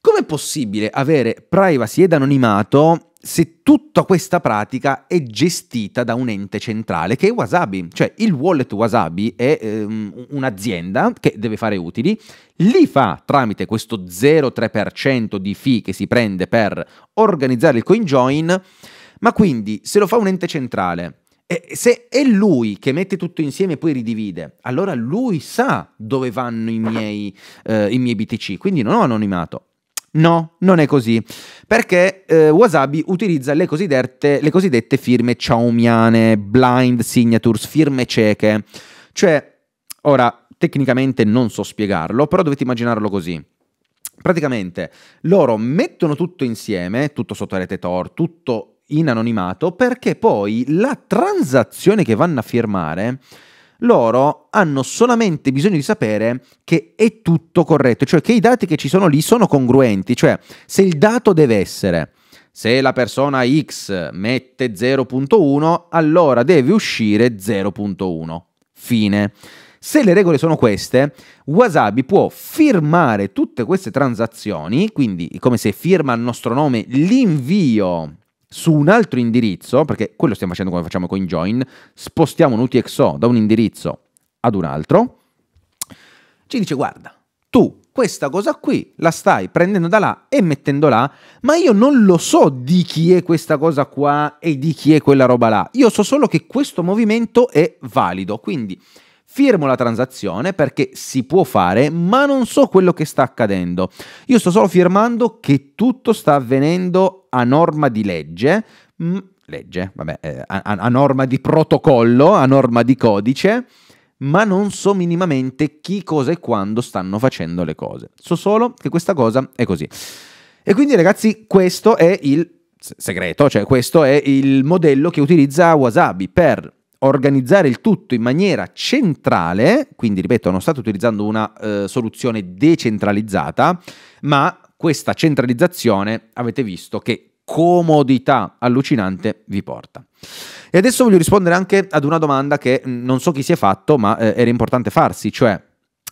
S1: Com'è possibile avere privacy ed anonimato se tutta questa pratica è gestita da un ente centrale che è Wasabi, cioè il wallet Wasabi è ehm, un'azienda che deve fare utili, li fa tramite questo 0,3% di fee che si prende per organizzare il CoinJoin, ma quindi se lo fa un ente centrale e se è lui che mette tutto insieme e poi ridivide, allora lui sa dove vanno i miei, eh, i miei BTC, quindi non ho anonimato. No, non è così, perché eh, Wasabi utilizza le cosiddette, le cosiddette firme chaumiane, blind signatures, firme cieche. Cioè, ora, tecnicamente non so spiegarlo, però dovete immaginarlo così. Praticamente loro mettono tutto insieme, tutto sotto rete Tor, tutto in anonimato, perché poi la transazione che vanno a firmare loro hanno solamente bisogno di sapere che è tutto corretto, cioè che i dati che ci sono lì sono congruenti, cioè se il dato deve essere se la persona X mette 0.1, allora deve uscire 0.1. Fine. Se le regole sono queste, Wasabi può firmare tutte queste transazioni, quindi come se firma al nostro nome l'invio su un altro indirizzo, perché quello stiamo facendo come facciamo con join, spostiamo un UTXO da un indirizzo ad un altro, ci dice guarda, tu questa cosa qui la stai prendendo da là e mettendo là, ma io non lo so di chi è questa cosa qua e di chi è quella roba là. Io so solo che questo movimento è valido, quindi firmo la transazione perché si può fare, ma non so quello che sta accadendo. Io sto solo firmando che tutto sta avvenendo a norma di legge, mm, legge, vabbè, eh, a, a norma di protocollo, a norma di codice, ma non so minimamente chi, cosa e quando stanno facendo le cose. So solo che questa cosa è così. E quindi ragazzi, questo è il segreto, cioè questo è il modello che utilizza Wasabi per organizzare il tutto in maniera centrale, quindi ripeto, non state utilizzando una eh, soluzione decentralizzata, ma questa centralizzazione avete visto che comodità allucinante vi porta. E adesso voglio rispondere anche ad una domanda che mm, non so chi si è fatto, ma eh, era importante farsi, cioè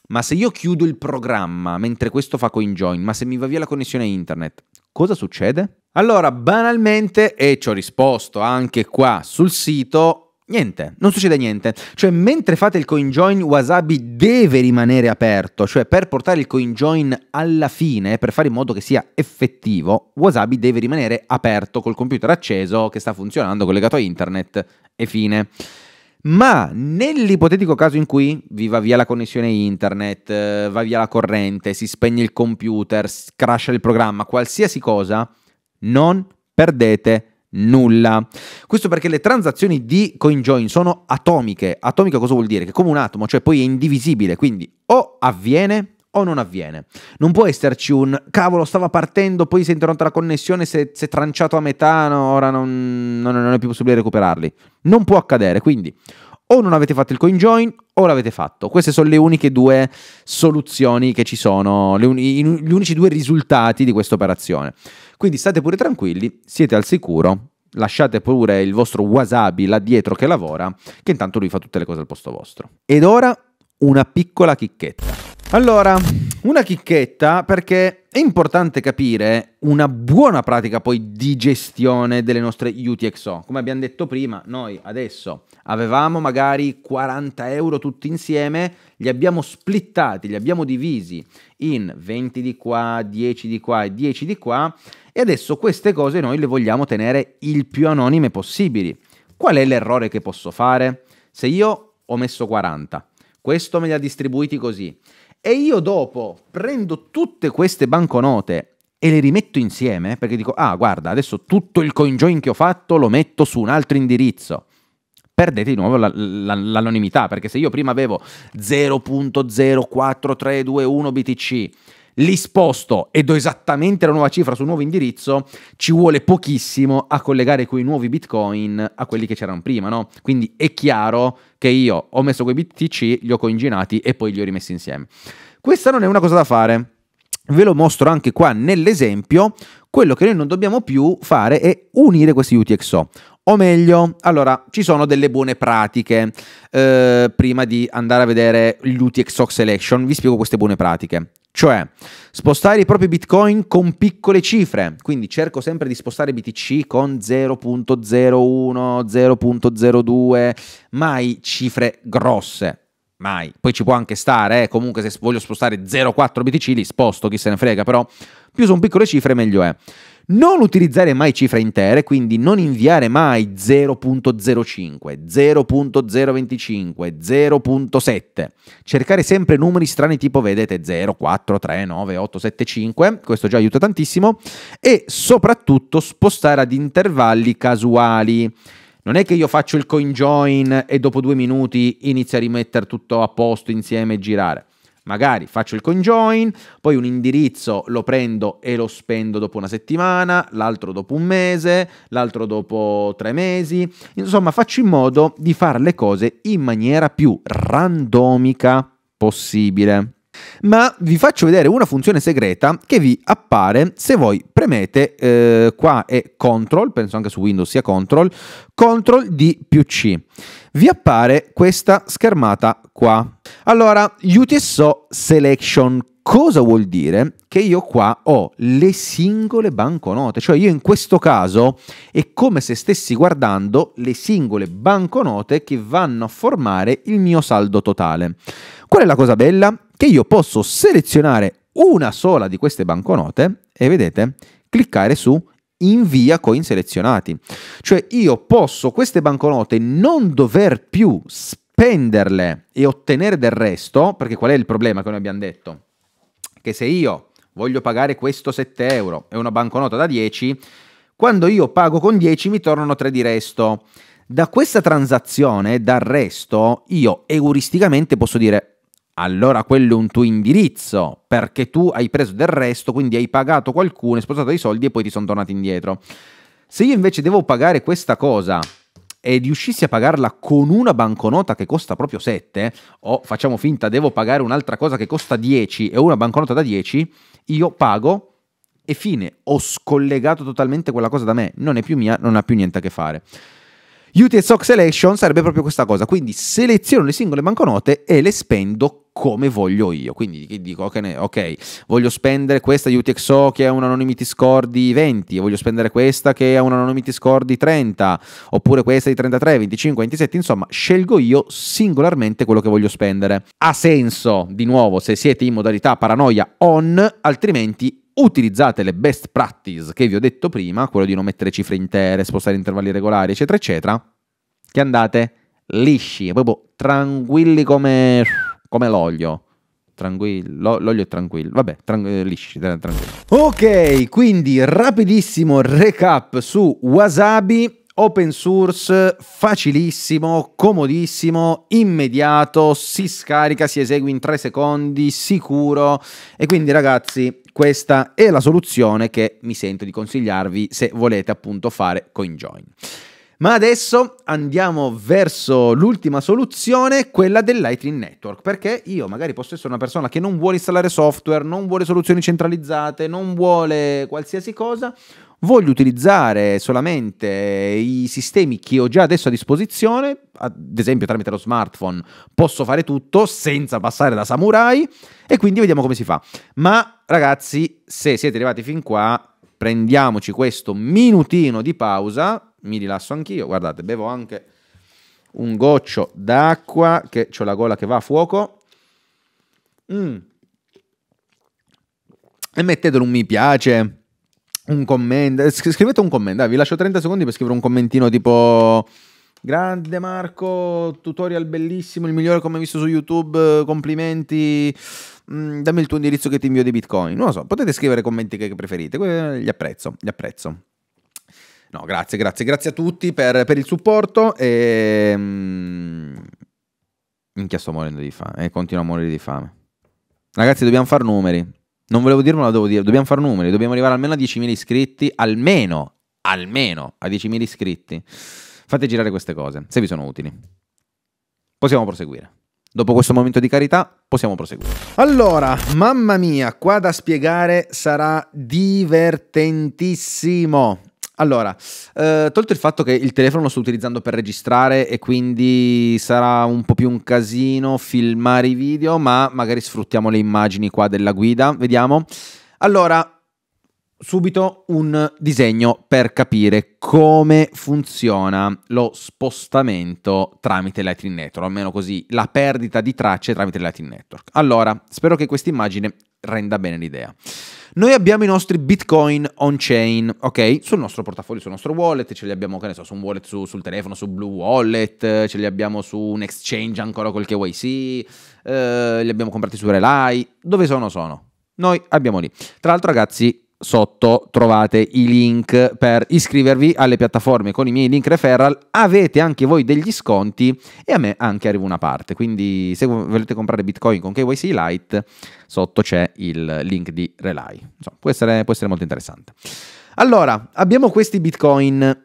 S1: ma se io chiudo il programma mentre questo fa coinjoin, ma se mi va via la connessione internet, cosa succede? Allora, banalmente, e ci ho risposto anche qua sul sito, Niente, non succede niente. Cioè, mentre fate il coinjoin, Wasabi deve rimanere aperto. Cioè, per portare il coinjoin alla fine, per fare in modo che sia effettivo, Wasabi deve rimanere aperto col computer acceso che sta funzionando, collegato a internet e fine. Ma nell'ipotetico caso in cui vi va via la connessione internet, eh, va via la corrente, si spegne il computer, crasha il programma, qualsiasi cosa, non perdete nulla. Questo perché le transazioni di CoinJoin sono atomiche. Atomica cosa vuol dire? Che come un atomo, cioè poi è indivisibile, quindi o avviene o non avviene. Non può esserci un cavolo, stava partendo, poi si è interrotta la connessione, si è, si è tranciato a metà, no, ora non, non, non, è più possibile recuperarli. Non può accadere, quindi o non avete fatto il CoinJoin o l'avete fatto. Queste sono le uniche due soluzioni che ci sono, un, gli unici due risultati di questa operazione. Quindi state pure tranquilli, siete al sicuro, lasciate pure il vostro wasabi là dietro che lavora, che intanto lui fa tutte le cose al posto vostro. Ed ora una piccola chicchetta. Allora, una chicchetta perché è importante capire una buona pratica poi di gestione delle nostre UTXO. Come abbiamo detto prima, noi adesso avevamo magari 40 euro tutti insieme, li abbiamo splittati, li abbiamo divisi in 20 di qua, 10 di qua e 10 di qua e adesso queste cose noi le vogliamo tenere il più anonime possibili. Qual è l'errore che posso fare? Se io ho messo 40, questo me li ha distribuiti così, e io dopo prendo tutte queste banconote e le rimetto insieme, perché dico, ah guarda, adesso tutto il coin join che ho fatto lo metto su un altro indirizzo perdete di nuovo la, la, l'anonimità, perché se io prima avevo 0.04321 BTC li sposto e do esattamente la nuova cifra sul nuovo indirizzo, ci vuole pochissimo a collegare quei nuovi bitcoin a quelli che c'erano prima, no? Quindi è chiaro che io ho messo quei BTC, li ho coinginati e poi li ho rimessi insieme. Questa non è una cosa da fare. Ve lo mostro anche qua nell'esempio, quello che noi non dobbiamo più fare è unire questi UTXO. O meglio, allora ci sono delle buone pratiche. Eh, prima di andare a vedere l'UTXO Selection, vi spiego queste buone pratiche. Cioè, spostare i propri bitcoin con piccole cifre. Quindi cerco sempre di spostare BTC con 0.01, 0.02, mai cifre grosse. Mai. Poi ci può anche stare, eh. comunque se voglio spostare 0.4 BTC li sposto, chi se ne frega, però più sono piccole cifre meglio è. Non utilizzare mai cifre intere, quindi non inviare mai 0.05, 0.025, 0.7. Cercare sempre numeri strani tipo, vedete, 0, 4, 3, 9, 8, 7, 5, questo già aiuta tantissimo, e soprattutto spostare ad intervalli casuali. Non è che io faccio il coin join e dopo due minuti inizio a rimettere tutto a posto insieme e girare magari faccio il conjoin, poi un indirizzo lo prendo e lo spendo dopo una settimana, l'altro dopo un mese, l'altro dopo tre mesi, insomma faccio in modo di fare le cose in maniera più randomica possibile ma vi faccio vedere una funzione segreta che vi appare se voi premete, eh, qua è CTRL, penso anche su Windows sia CTRL, CTRL D più C. Vi appare questa schermata qua. Allora, UTSO Selection Cosa vuol dire? Che io qua ho le singole banconote, cioè io in questo caso è come se stessi guardando le singole banconote che vanno a formare il mio saldo totale. Qual è la cosa bella? che io posso selezionare una sola di queste banconote e vedete, cliccare su invia coin selezionati. Cioè io posso queste banconote non dover più spenderle e ottenere del resto, perché qual è il problema che noi abbiamo detto? Che se io voglio pagare questo 7 euro e una banconota da 10, quando io pago con 10 mi tornano 3 di resto. Da questa transazione, dal resto, io euristicamente posso dire allora quello è un tuo indirizzo, perché tu hai preso del resto, quindi hai pagato qualcuno, hai spostato i soldi e poi ti sono tornati indietro. Se io invece devo pagare questa cosa e riuscissi a pagarla con una banconota che costa proprio 7, o facciamo finta devo pagare un'altra cosa che costa 10 e una banconota da 10, io pago e fine, ho scollegato totalmente quella cosa da me, non è più mia, non ha più niente a che fare. UTSOC Selection sarebbe proprio questa cosa, quindi seleziono le singole banconote e le spendo come voglio io. Quindi dico, okay, ok, voglio spendere questa UTXO che ha un anonymity score di 20, voglio spendere questa che ha un anonymity score di 30, oppure questa di 33, 25, 27, insomma, scelgo io singolarmente quello che voglio spendere. Ha senso, di nuovo, se siete in modalità paranoia on, altrimenti utilizzate le best practice che vi ho detto prima, quello di non mettere cifre intere, spostare intervalli regolari, eccetera, eccetera, che andate lisci, proprio tranquilli come come l'olio. Tranquillo, l'olio è tranquillo. Vabbè, tran- eh, lisci, tranquillo. Ok, quindi rapidissimo recap su Wasabi open source, facilissimo, comodissimo, immediato, si scarica, si esegue in tre secondi, sicuro. E quindi ragazzi, questa è la soluzione che mi sento di consigliarvi se volete appunto fare CoinJoin. Ma adesso andiamo verso l'ultima soluzione, quella del Lightning Network, perché io magari posso essere una persona che non vuole installare software, non vuole soluzioni centralizzate, non vuole qualsiasi cosa, voglio utilizzare solamente i sistemi che ho già adesso a disposizione, ad esempio tramite lo smartphone posso fare tutto senza passare da samurai e quindi vediamo come si fa. Ma ragazzi, se siete arrivati fin qua, prendiamoci questo minutino di pausa mi rilasso anch'io. Guardate, bevo anche un goccio d'acqua che ho la gola che va a fuoco. Mm. E mettetelo un mi piace, un commento. Scrivete un commento, Dai, vi lascio 30 secondi per scrivere un commentino tipo... Grande Marco, tutorial bellissimo, il migliore come visto su YouTube, complimenti, mm, dammi il tuo indirizzo che ti invio di bitcoin. Non lo so, potete scrivere commenti che preferite, li apprezzo, li apprezzo. No, grazie, grazie, grazie a tutti per, per il supporto. E... Mm, minchia, sto morendo di fame. E eh, continuo a morire di fame. Ragazzi, dobbiamo fare numeri. Non volevo dirlo, ma devo dire. Dobbiamo fare numeri. Dobbiamo arrivare almeno a 10.000 iscritti. Almeno, almeno a 10.000 iscritti. Fate girare queste cose, se vi sono utili. Possiamo proseguire. Dopo questo momento di carità possiamo proseguire. Allora, mamma mia, qua da spiegare sarà divertentissimo. Allora, eh, tolto il fatto che il telefono lo sto utilizzando per registrare e quindi sarà un po' più un casino filmare i video, ma magari sfruttiamo le immagini qua della guida, vediamo. Allora, subito un disegno per capire come funziona lo spostamento tramite Lightning Network, almeno così la perdita di tracce tramite Lightning Network. Allora, spero che questa immagine renda bene l'idea. Noi abbiamo i nostri bitcoin on-chain, ok? Sul nostro portafoglio, sul nostro wallet, ce li abbiamo, che ne so, su un wallet su, sul telefono, su Blue Wallet, ce li abbiamo su un exchange ancora col KYC, eh, li abbiamo comprati su Relay. Dove sono, sono? Noi abbiamo lì. Tra l'altro, ragazzi, sotto trovate i link per iscrivervi alle piattaforme con i miei link referral avete anche voi degli sconti e a me anche arriva una parte quindi se volete comprare bitcoin con KYC Lite sotto c'è il link di Relay Insomma, può, essere, può essere molto interessante allora abbiamo questi bitcoin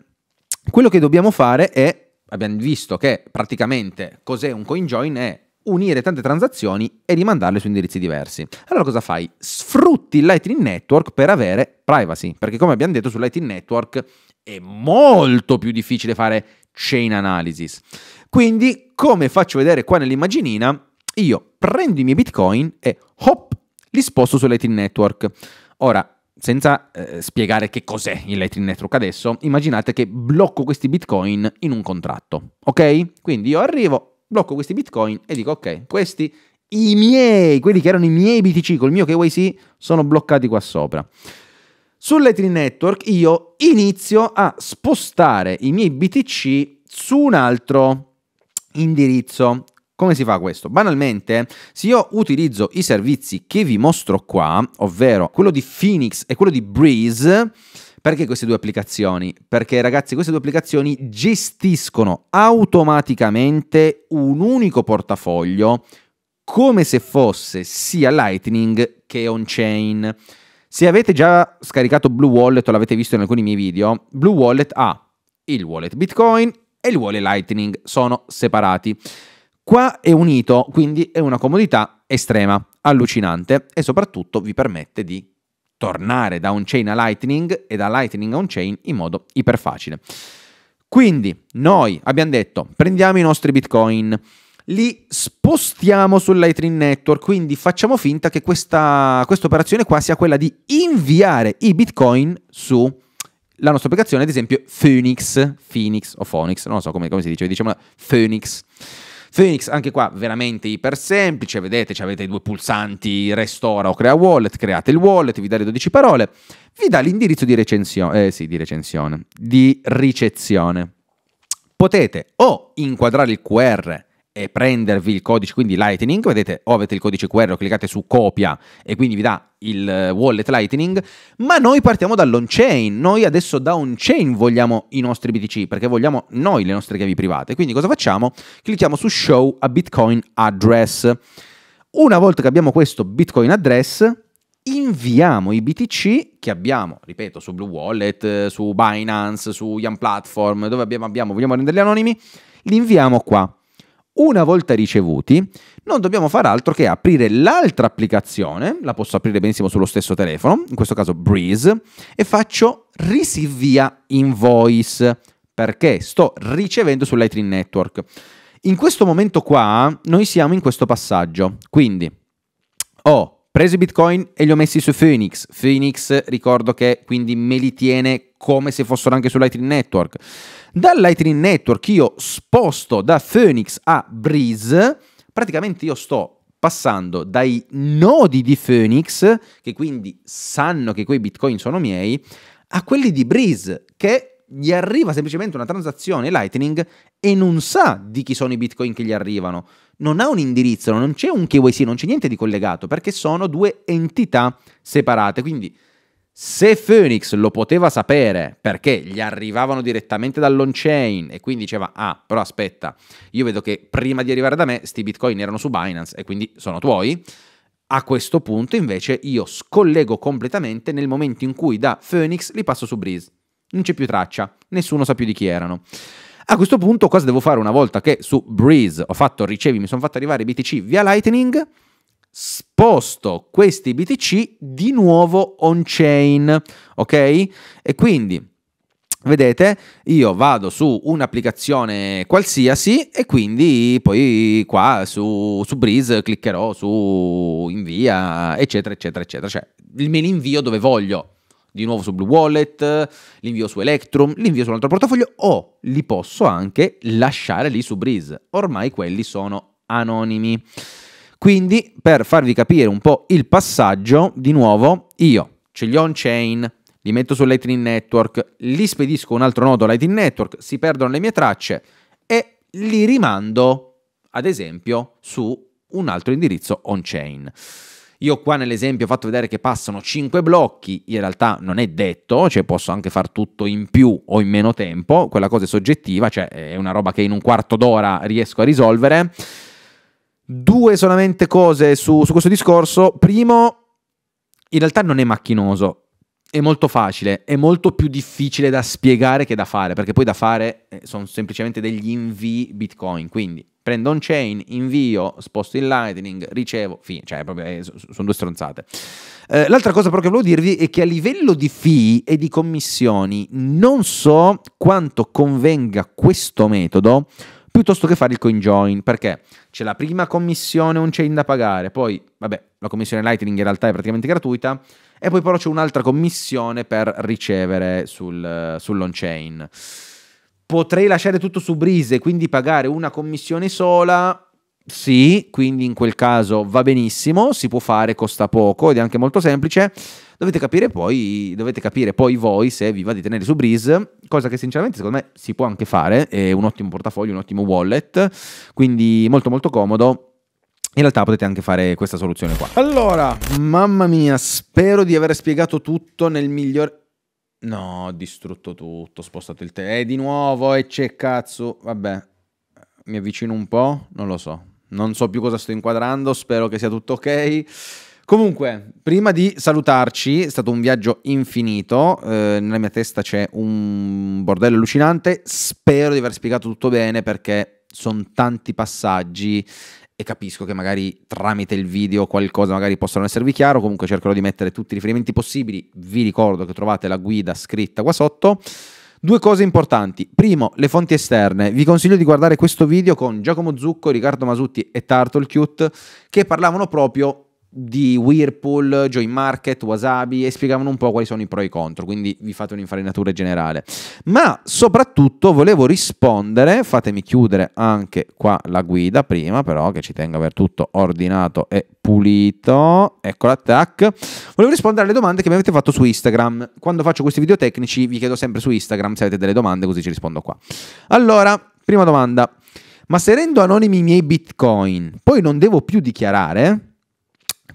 S1: quello che dobbiamo fare è abbiamo visto che praticamente cos'è un coinjoin è unire tante transazioni e rimandarle su indirizzi diversi. Allora cosa fai? Sfrutti il Lightning Network per avere privacy, perché come abbiamo detto sul Lightning Network è molto più difficile fare chain analysis. Quindi, come faccio vedere qua nell'immaginina, io prendo i miei bitcoin e hop, li sposto sul Lightning Network. Ora, senza eh, spiegare che cos'è il Lightning Network adesso, immaginate che blocco questi bitcoin in un contratto, ok? Quindi io arrivo, blocco questi bitcoin e dico ok, questi i miei, quelli che erano i miei BTC col mio KYC sono bloccati qua sopra. Sul Sull'Ethereum Network io inizio a spostare i miei BTC su un altro indirizzo. Come si fa questo? Banalmente, se io utilizzo i servizi che vi mostro qua, ovvero quello di Phoenix e quello di Breeze, perché queste due applicazioni? Perché ragazzi queste due applicazioni gestiscono automaticamente un unico portafoglio come se fosse sia Lightning che on-chain. Se avete già scaricato Blue Wallet o l'avete visto in alcuni miei video, Blue Wallet ha il wallet Bitcoin e il wallet Lightning, sono separati. Qua è unito, quindi è una comodità estrema, allucinante e soprattutto vi permette di tornare da on-chain a Lightning e da Lightning a on-chain in modo iperfacile. Quindi noi abbiamo detto prendiamo i nostri bitcoin, li spostiamo sul Lightning Network, quindi facciamo finta che questa operazione qua sia quella di inviare i bitcoin su la nostra applicazione, ad esempio Phoenix, Phoenix o Phoenix, non so come, come si dice, diciamo Phoenix. Phoenix, anche qua veramente iper semplice, vedete, avete i due pulsanti restora o crea wallet, create il wallet, vi dà le 12 parole, vi dà l'indirizzo di recensione, eh, sì, di recensione, di ricezione. Potete o inquadrare il QR e prendervi il codice, quindi Lightning, vedete, o avete il codice QR, cliccate su copia e quindi vi dà il eh, wallet Lightning, ma noi partiamo dall'on-chain, noi adesso da on-chain vogliamo i nostri BTC, perché vogliamo noi le nostre chiavi private, quindi cosa facciamo? Clicchiamo su show a Bitcoin address. Una volta che abbiamo questo Bitcoin address, inviamo i BTC che abbiamo, ripeto, su Blue Wallet, su Binance, su Yam Platform, dove abbiamo, abbiamo vogliamo renderli anonimi, li inviamo qua una volta ricevuti, non dobbiamo fare altro che aprire l'altra applicazione, la posso aprire benissimo sullo stesso telefono, in questo caso Breeze, e faccio receive via invoice, perché sto ricevendo su Lightning Network. In questo momento qua, noi siamo in questo passaggio, quindi ho preso i bitcoin e li ho messi su Phoenix. Phoenix ricordo che quindi me li tiene come se fossero anche su Lightning Network. Dal Lightning Network io sposto da Phoenix a Breeze, praticamente io sto passando dai nodi di Phoenix, che quindi sanno che quei bitcoin sono miei, a quelli di Breeze, che gli arriva semplicemente una transazione Lightning e non sa di chi sono i bitcoin che gli arrivano. Non ha un indirizzo, non c'è un KYC, non c'è niente di collegato, perché sono due entità separate. Quindi se Phoenix lo poteva sapere perché gli arrivavano direttamente dall'on-chain e quindi diceva ah però aspetta io vedo che prima di arrivare da me sti bitcoin erano su Binance e quindi sono tuoi, a questo punto invece io scollego completamente nel momento in cui da Phoenix li passo su Breeze. Non c'è più traccia, nessuno sa più di chi erano. A questo punto cosa devo fare una volta che su Breeze ho fatto ricevi, mi sono fatto arrivare i BTC via Lightning? sposto questi BTC di nuovo on-chain, ok? E quindi Vedete, io vado su un'applicazione qualsiasi e quindi poi qua su, su, Breeze cliccherò su invia, eccetera, eccetera, eccetera. Cioè, me invio dove voglio. Di nuovo su Blue Wallet, l'invio su Electrum, l'invio su un altro portafoglio o li posso anche lasciare lì su Breeze. Ormai quelli sono anonimi. Quindi, per farvi capire un po' il passaggio, di nuovo, io ce li ho on chain, li metto su Lightning Network, li spedisco un altro nodo Lightning Network, si perdono le mie tracce e li rimando, ad esempio, su un altro indirizzo on-chain. Io qua nell'esempio ho fatto vedere che passano 5 blocchi, in realtà non è detto, cioè posso anche far tutto in più o in meno tempo, quella cosa è soggettiva, cioè è una roba che in un quarto d'ora riesco a risolvere due solamente cose su, su questo discorso. Primo, in realtà non è macchinoso, è molto facile, è molto più difficile da spiegare che da fare, perché poi da fare eh, sono semplicemente degli invii Bitcoin, quindi prendo on chain, invio, sposto il Lightning, ricevo, fine, cioè proprio, eh, sono due stronzate. Eh, l'altra cosa però che volevo dirvi è che a livello di fee e di commissioni non so quanto convenga questo metodo piuttosto che fare il coin join perché c'è la prima commissione un chain da pagare, poi, vabbè, la commissione Lightning in realtà è praticamente gratuita, e poi però c'è un'altra commissione per ricevere sul, sull'on-chain. Potrei lasciare tutto su brise e quindi pagare una commissione sola, sì, quindi in quel caso va benissimo, si può fare, costa poco ed è anche molto semplice. Dovete capire poi, dovete capire poi voi se vi va di tenere su Breeze, cosa che sinceramente secondo me si può anche fare, è un ottimo portafoglio, un ottimo wallet, quindi molto molto comodo. In realtà potete anche fare questa soluzione qua. Allora, mamma mia, spero di aver spiegato tutto nel miglior... No, ho distrutto tutto, ho spostato il te. Eh, di nuovo, e c'è cazzo. Vabbè, mi avvicino un po', non lo so non so più cosa sto inquadrando, spero che sia tutto ok. Comunque, prima di salutarci, è stato un viaggio infinito, eh, nella mia testa c'è un bordello allucinante, spero di aver spiegato tutto bene perché sono tanti passaggi e capisco che magari tramite il video qualcosa magari possa non esservi chiaro, comunque cercherò di mettere tutti i riferimenti possibili, vi ricordo che trovate la guida scritta qua sotto. Due cose importanti. Primo, le fonti esterne. Vi consiglio di guardare questo video con Giacomo Zucco, Riccardo Masutti e Turtle Cute che parlavano proprio di Whirlpool, Joy Market, Wasabi e spiegavano un po' quali sono i pro e i contro, quindi vi fate un'infarinatura generale. Ma soprattutto volevo rispondere, fatemi chiudere anche qua la guida prima però che ci tengo a aver tutto ordinato e pulito, Eccola, l'attack. Volevo rispondere alle domande che mi avete fatto su Instagram. Quando faccio questi video tecnici vi chiedo sempre su Instagram se avete delle domande così ci rispondo qua. Allora, prima domanda. Ma se rendo anonimi i miei bitcoin, poi non devo più dichiarare?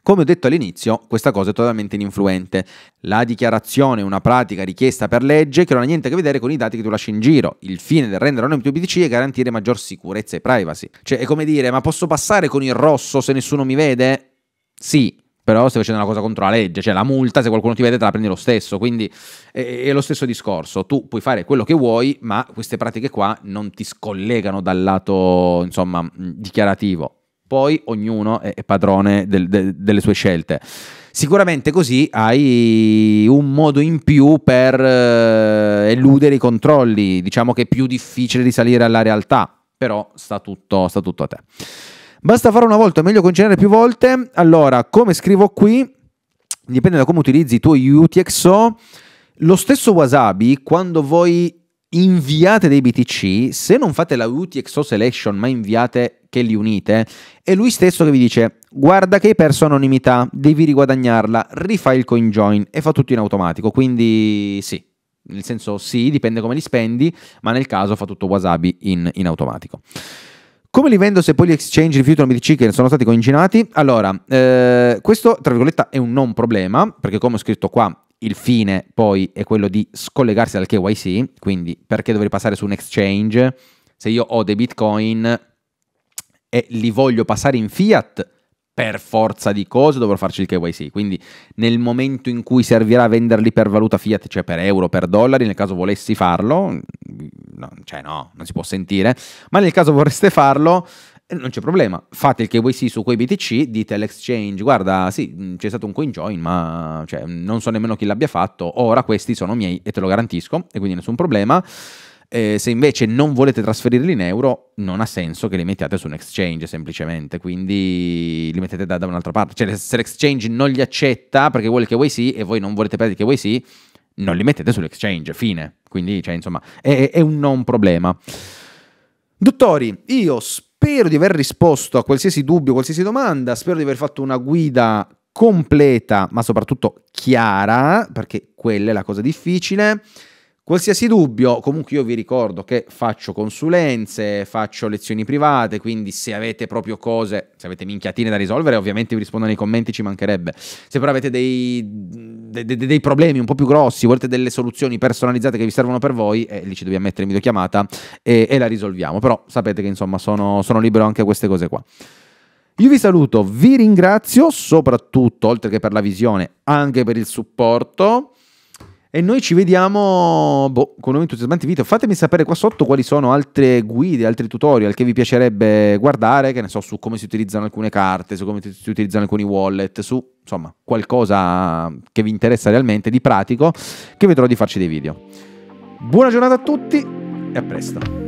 S1: Come ho detto all'inizio, questa cosa è totalmente ininfluente. La dichiarazione è una pratica richiesta per legge che non ha niente a che vedere con i dati che tu lasci in giro. Il fine del rendere anonimo i tuoi PC è garantire maggior sicurezza e privacy. Cioè, è come dire, ma posso passare con il rosso se nessuno mi vede? Sì, però stai facendo una cosa contro la legge, cioè la multa se qualcuno ti vede te la prendi lo stesso, quindi è, è, lo stesso discorso, tu puoi fare quello che vuoi, ma queste pratiche qua non ti scollegano dal lato, insomma, dichiarativo. Poi ognuno è padrone del, de, delle sue scelte. Sicuramente così hai un modo in più per eh, eludere i controlli, diciamo che è più difficile risalire alla realtà, però sta tutto, sta tutto a te. Basta fare una volta, è meglio concedere più volte. Allora, come scrivo qui, dipende da come utilizzi i tuoi UTXO. Lo stesso Wasabi, quando voi inviate dei BTC, se non fate la UTXO selection ma inviate che li unite, è lui stesso che vi dice guarda che hai perso anonimità, devi riguadagnarla, rifai il coin join e fa tutto in automatico, quindi sì, nel senso sì, dipende come li spendi, ma nel caso fa tutto Wasabi in, in automatico. Come li vendo se poi gli exchange rifiutano BTC che sono stati coincinati? Allora, eh, questo tra virgolette è un non problema, perché come ho scritto qua, il fine poi è quello di scollegarsi dal KYC, quindi perché dovrei passare su un exchange se io ho dei bitcoin e li voglio passare in fiat? Per forza di cose dovrò farci il KYC, quindi nel momento in cui servirà venderli per valuta fiat, cioè per euro, per dollari, nel caso volessi farlo, no, cioè no, non si può sentire, ma nel caso vorreste farlo, eh, non c'è problema, fate il KYC su quei BTC, dite all'exchange, guarda sì, mm, c'è stato un coin join, ma cioè, non so nemmeno chi l'abbia fatto, ora questi sono miei e te lo garantisco, e quindi nessun problema. Eh, se invece non volete trasferirli in euro, non ha senso che li mettiate su un exchange semplicemente, quindi li mettete da, da un'altra parte. Cioè, se l'exchange non li accetta perché vuole il KYC e voi non volete perdere il KYC, non li mettete sull'exchange, fine. Quindi, cioè, insomma, è, è un non problema. Dottori, io spero Spero di aver risposto a qualsiasi dubbio, qualsiasi domanda, spero di aver fatto una guida completa, ma soprattutto chiara, perché quella è la cosa difficile. Qualsiasi dubbio, comunque io vi ricordo che faccio consulenze, faccio lezioni private, quindi se avete proprio cose, se avete minchiatine da risolvere, ovviamente vi rispondo nei commenti, ci mancherebbe. Se però avete dei, dei, dei problemi un po' più grossi, volete delle soluzioni personalizzate che vi servono per voi, eh, lì ci dobbiamo mettere in videochiamata e, e la risolviamo. Però sapete che insomma sono, sono libero anche a queste cose qua. Io vi saluto, vi ringrazio soprattutto, oltre che per la visione, anche per il supporto. E noi ci vediamo boh, con nuovi entusiasmanti video. Fatemi sapere qua sotto quali sono altre guide, altri tutorial che vi piacerebbe guardare, che ne so, su come si utilizzano alcune carte, su come si utilizzano alcuni wallet, su insomma qualcosa che vi interessa realmente di pratico, che vedrò di farci dei video. Buona giornata a tutti e a presto.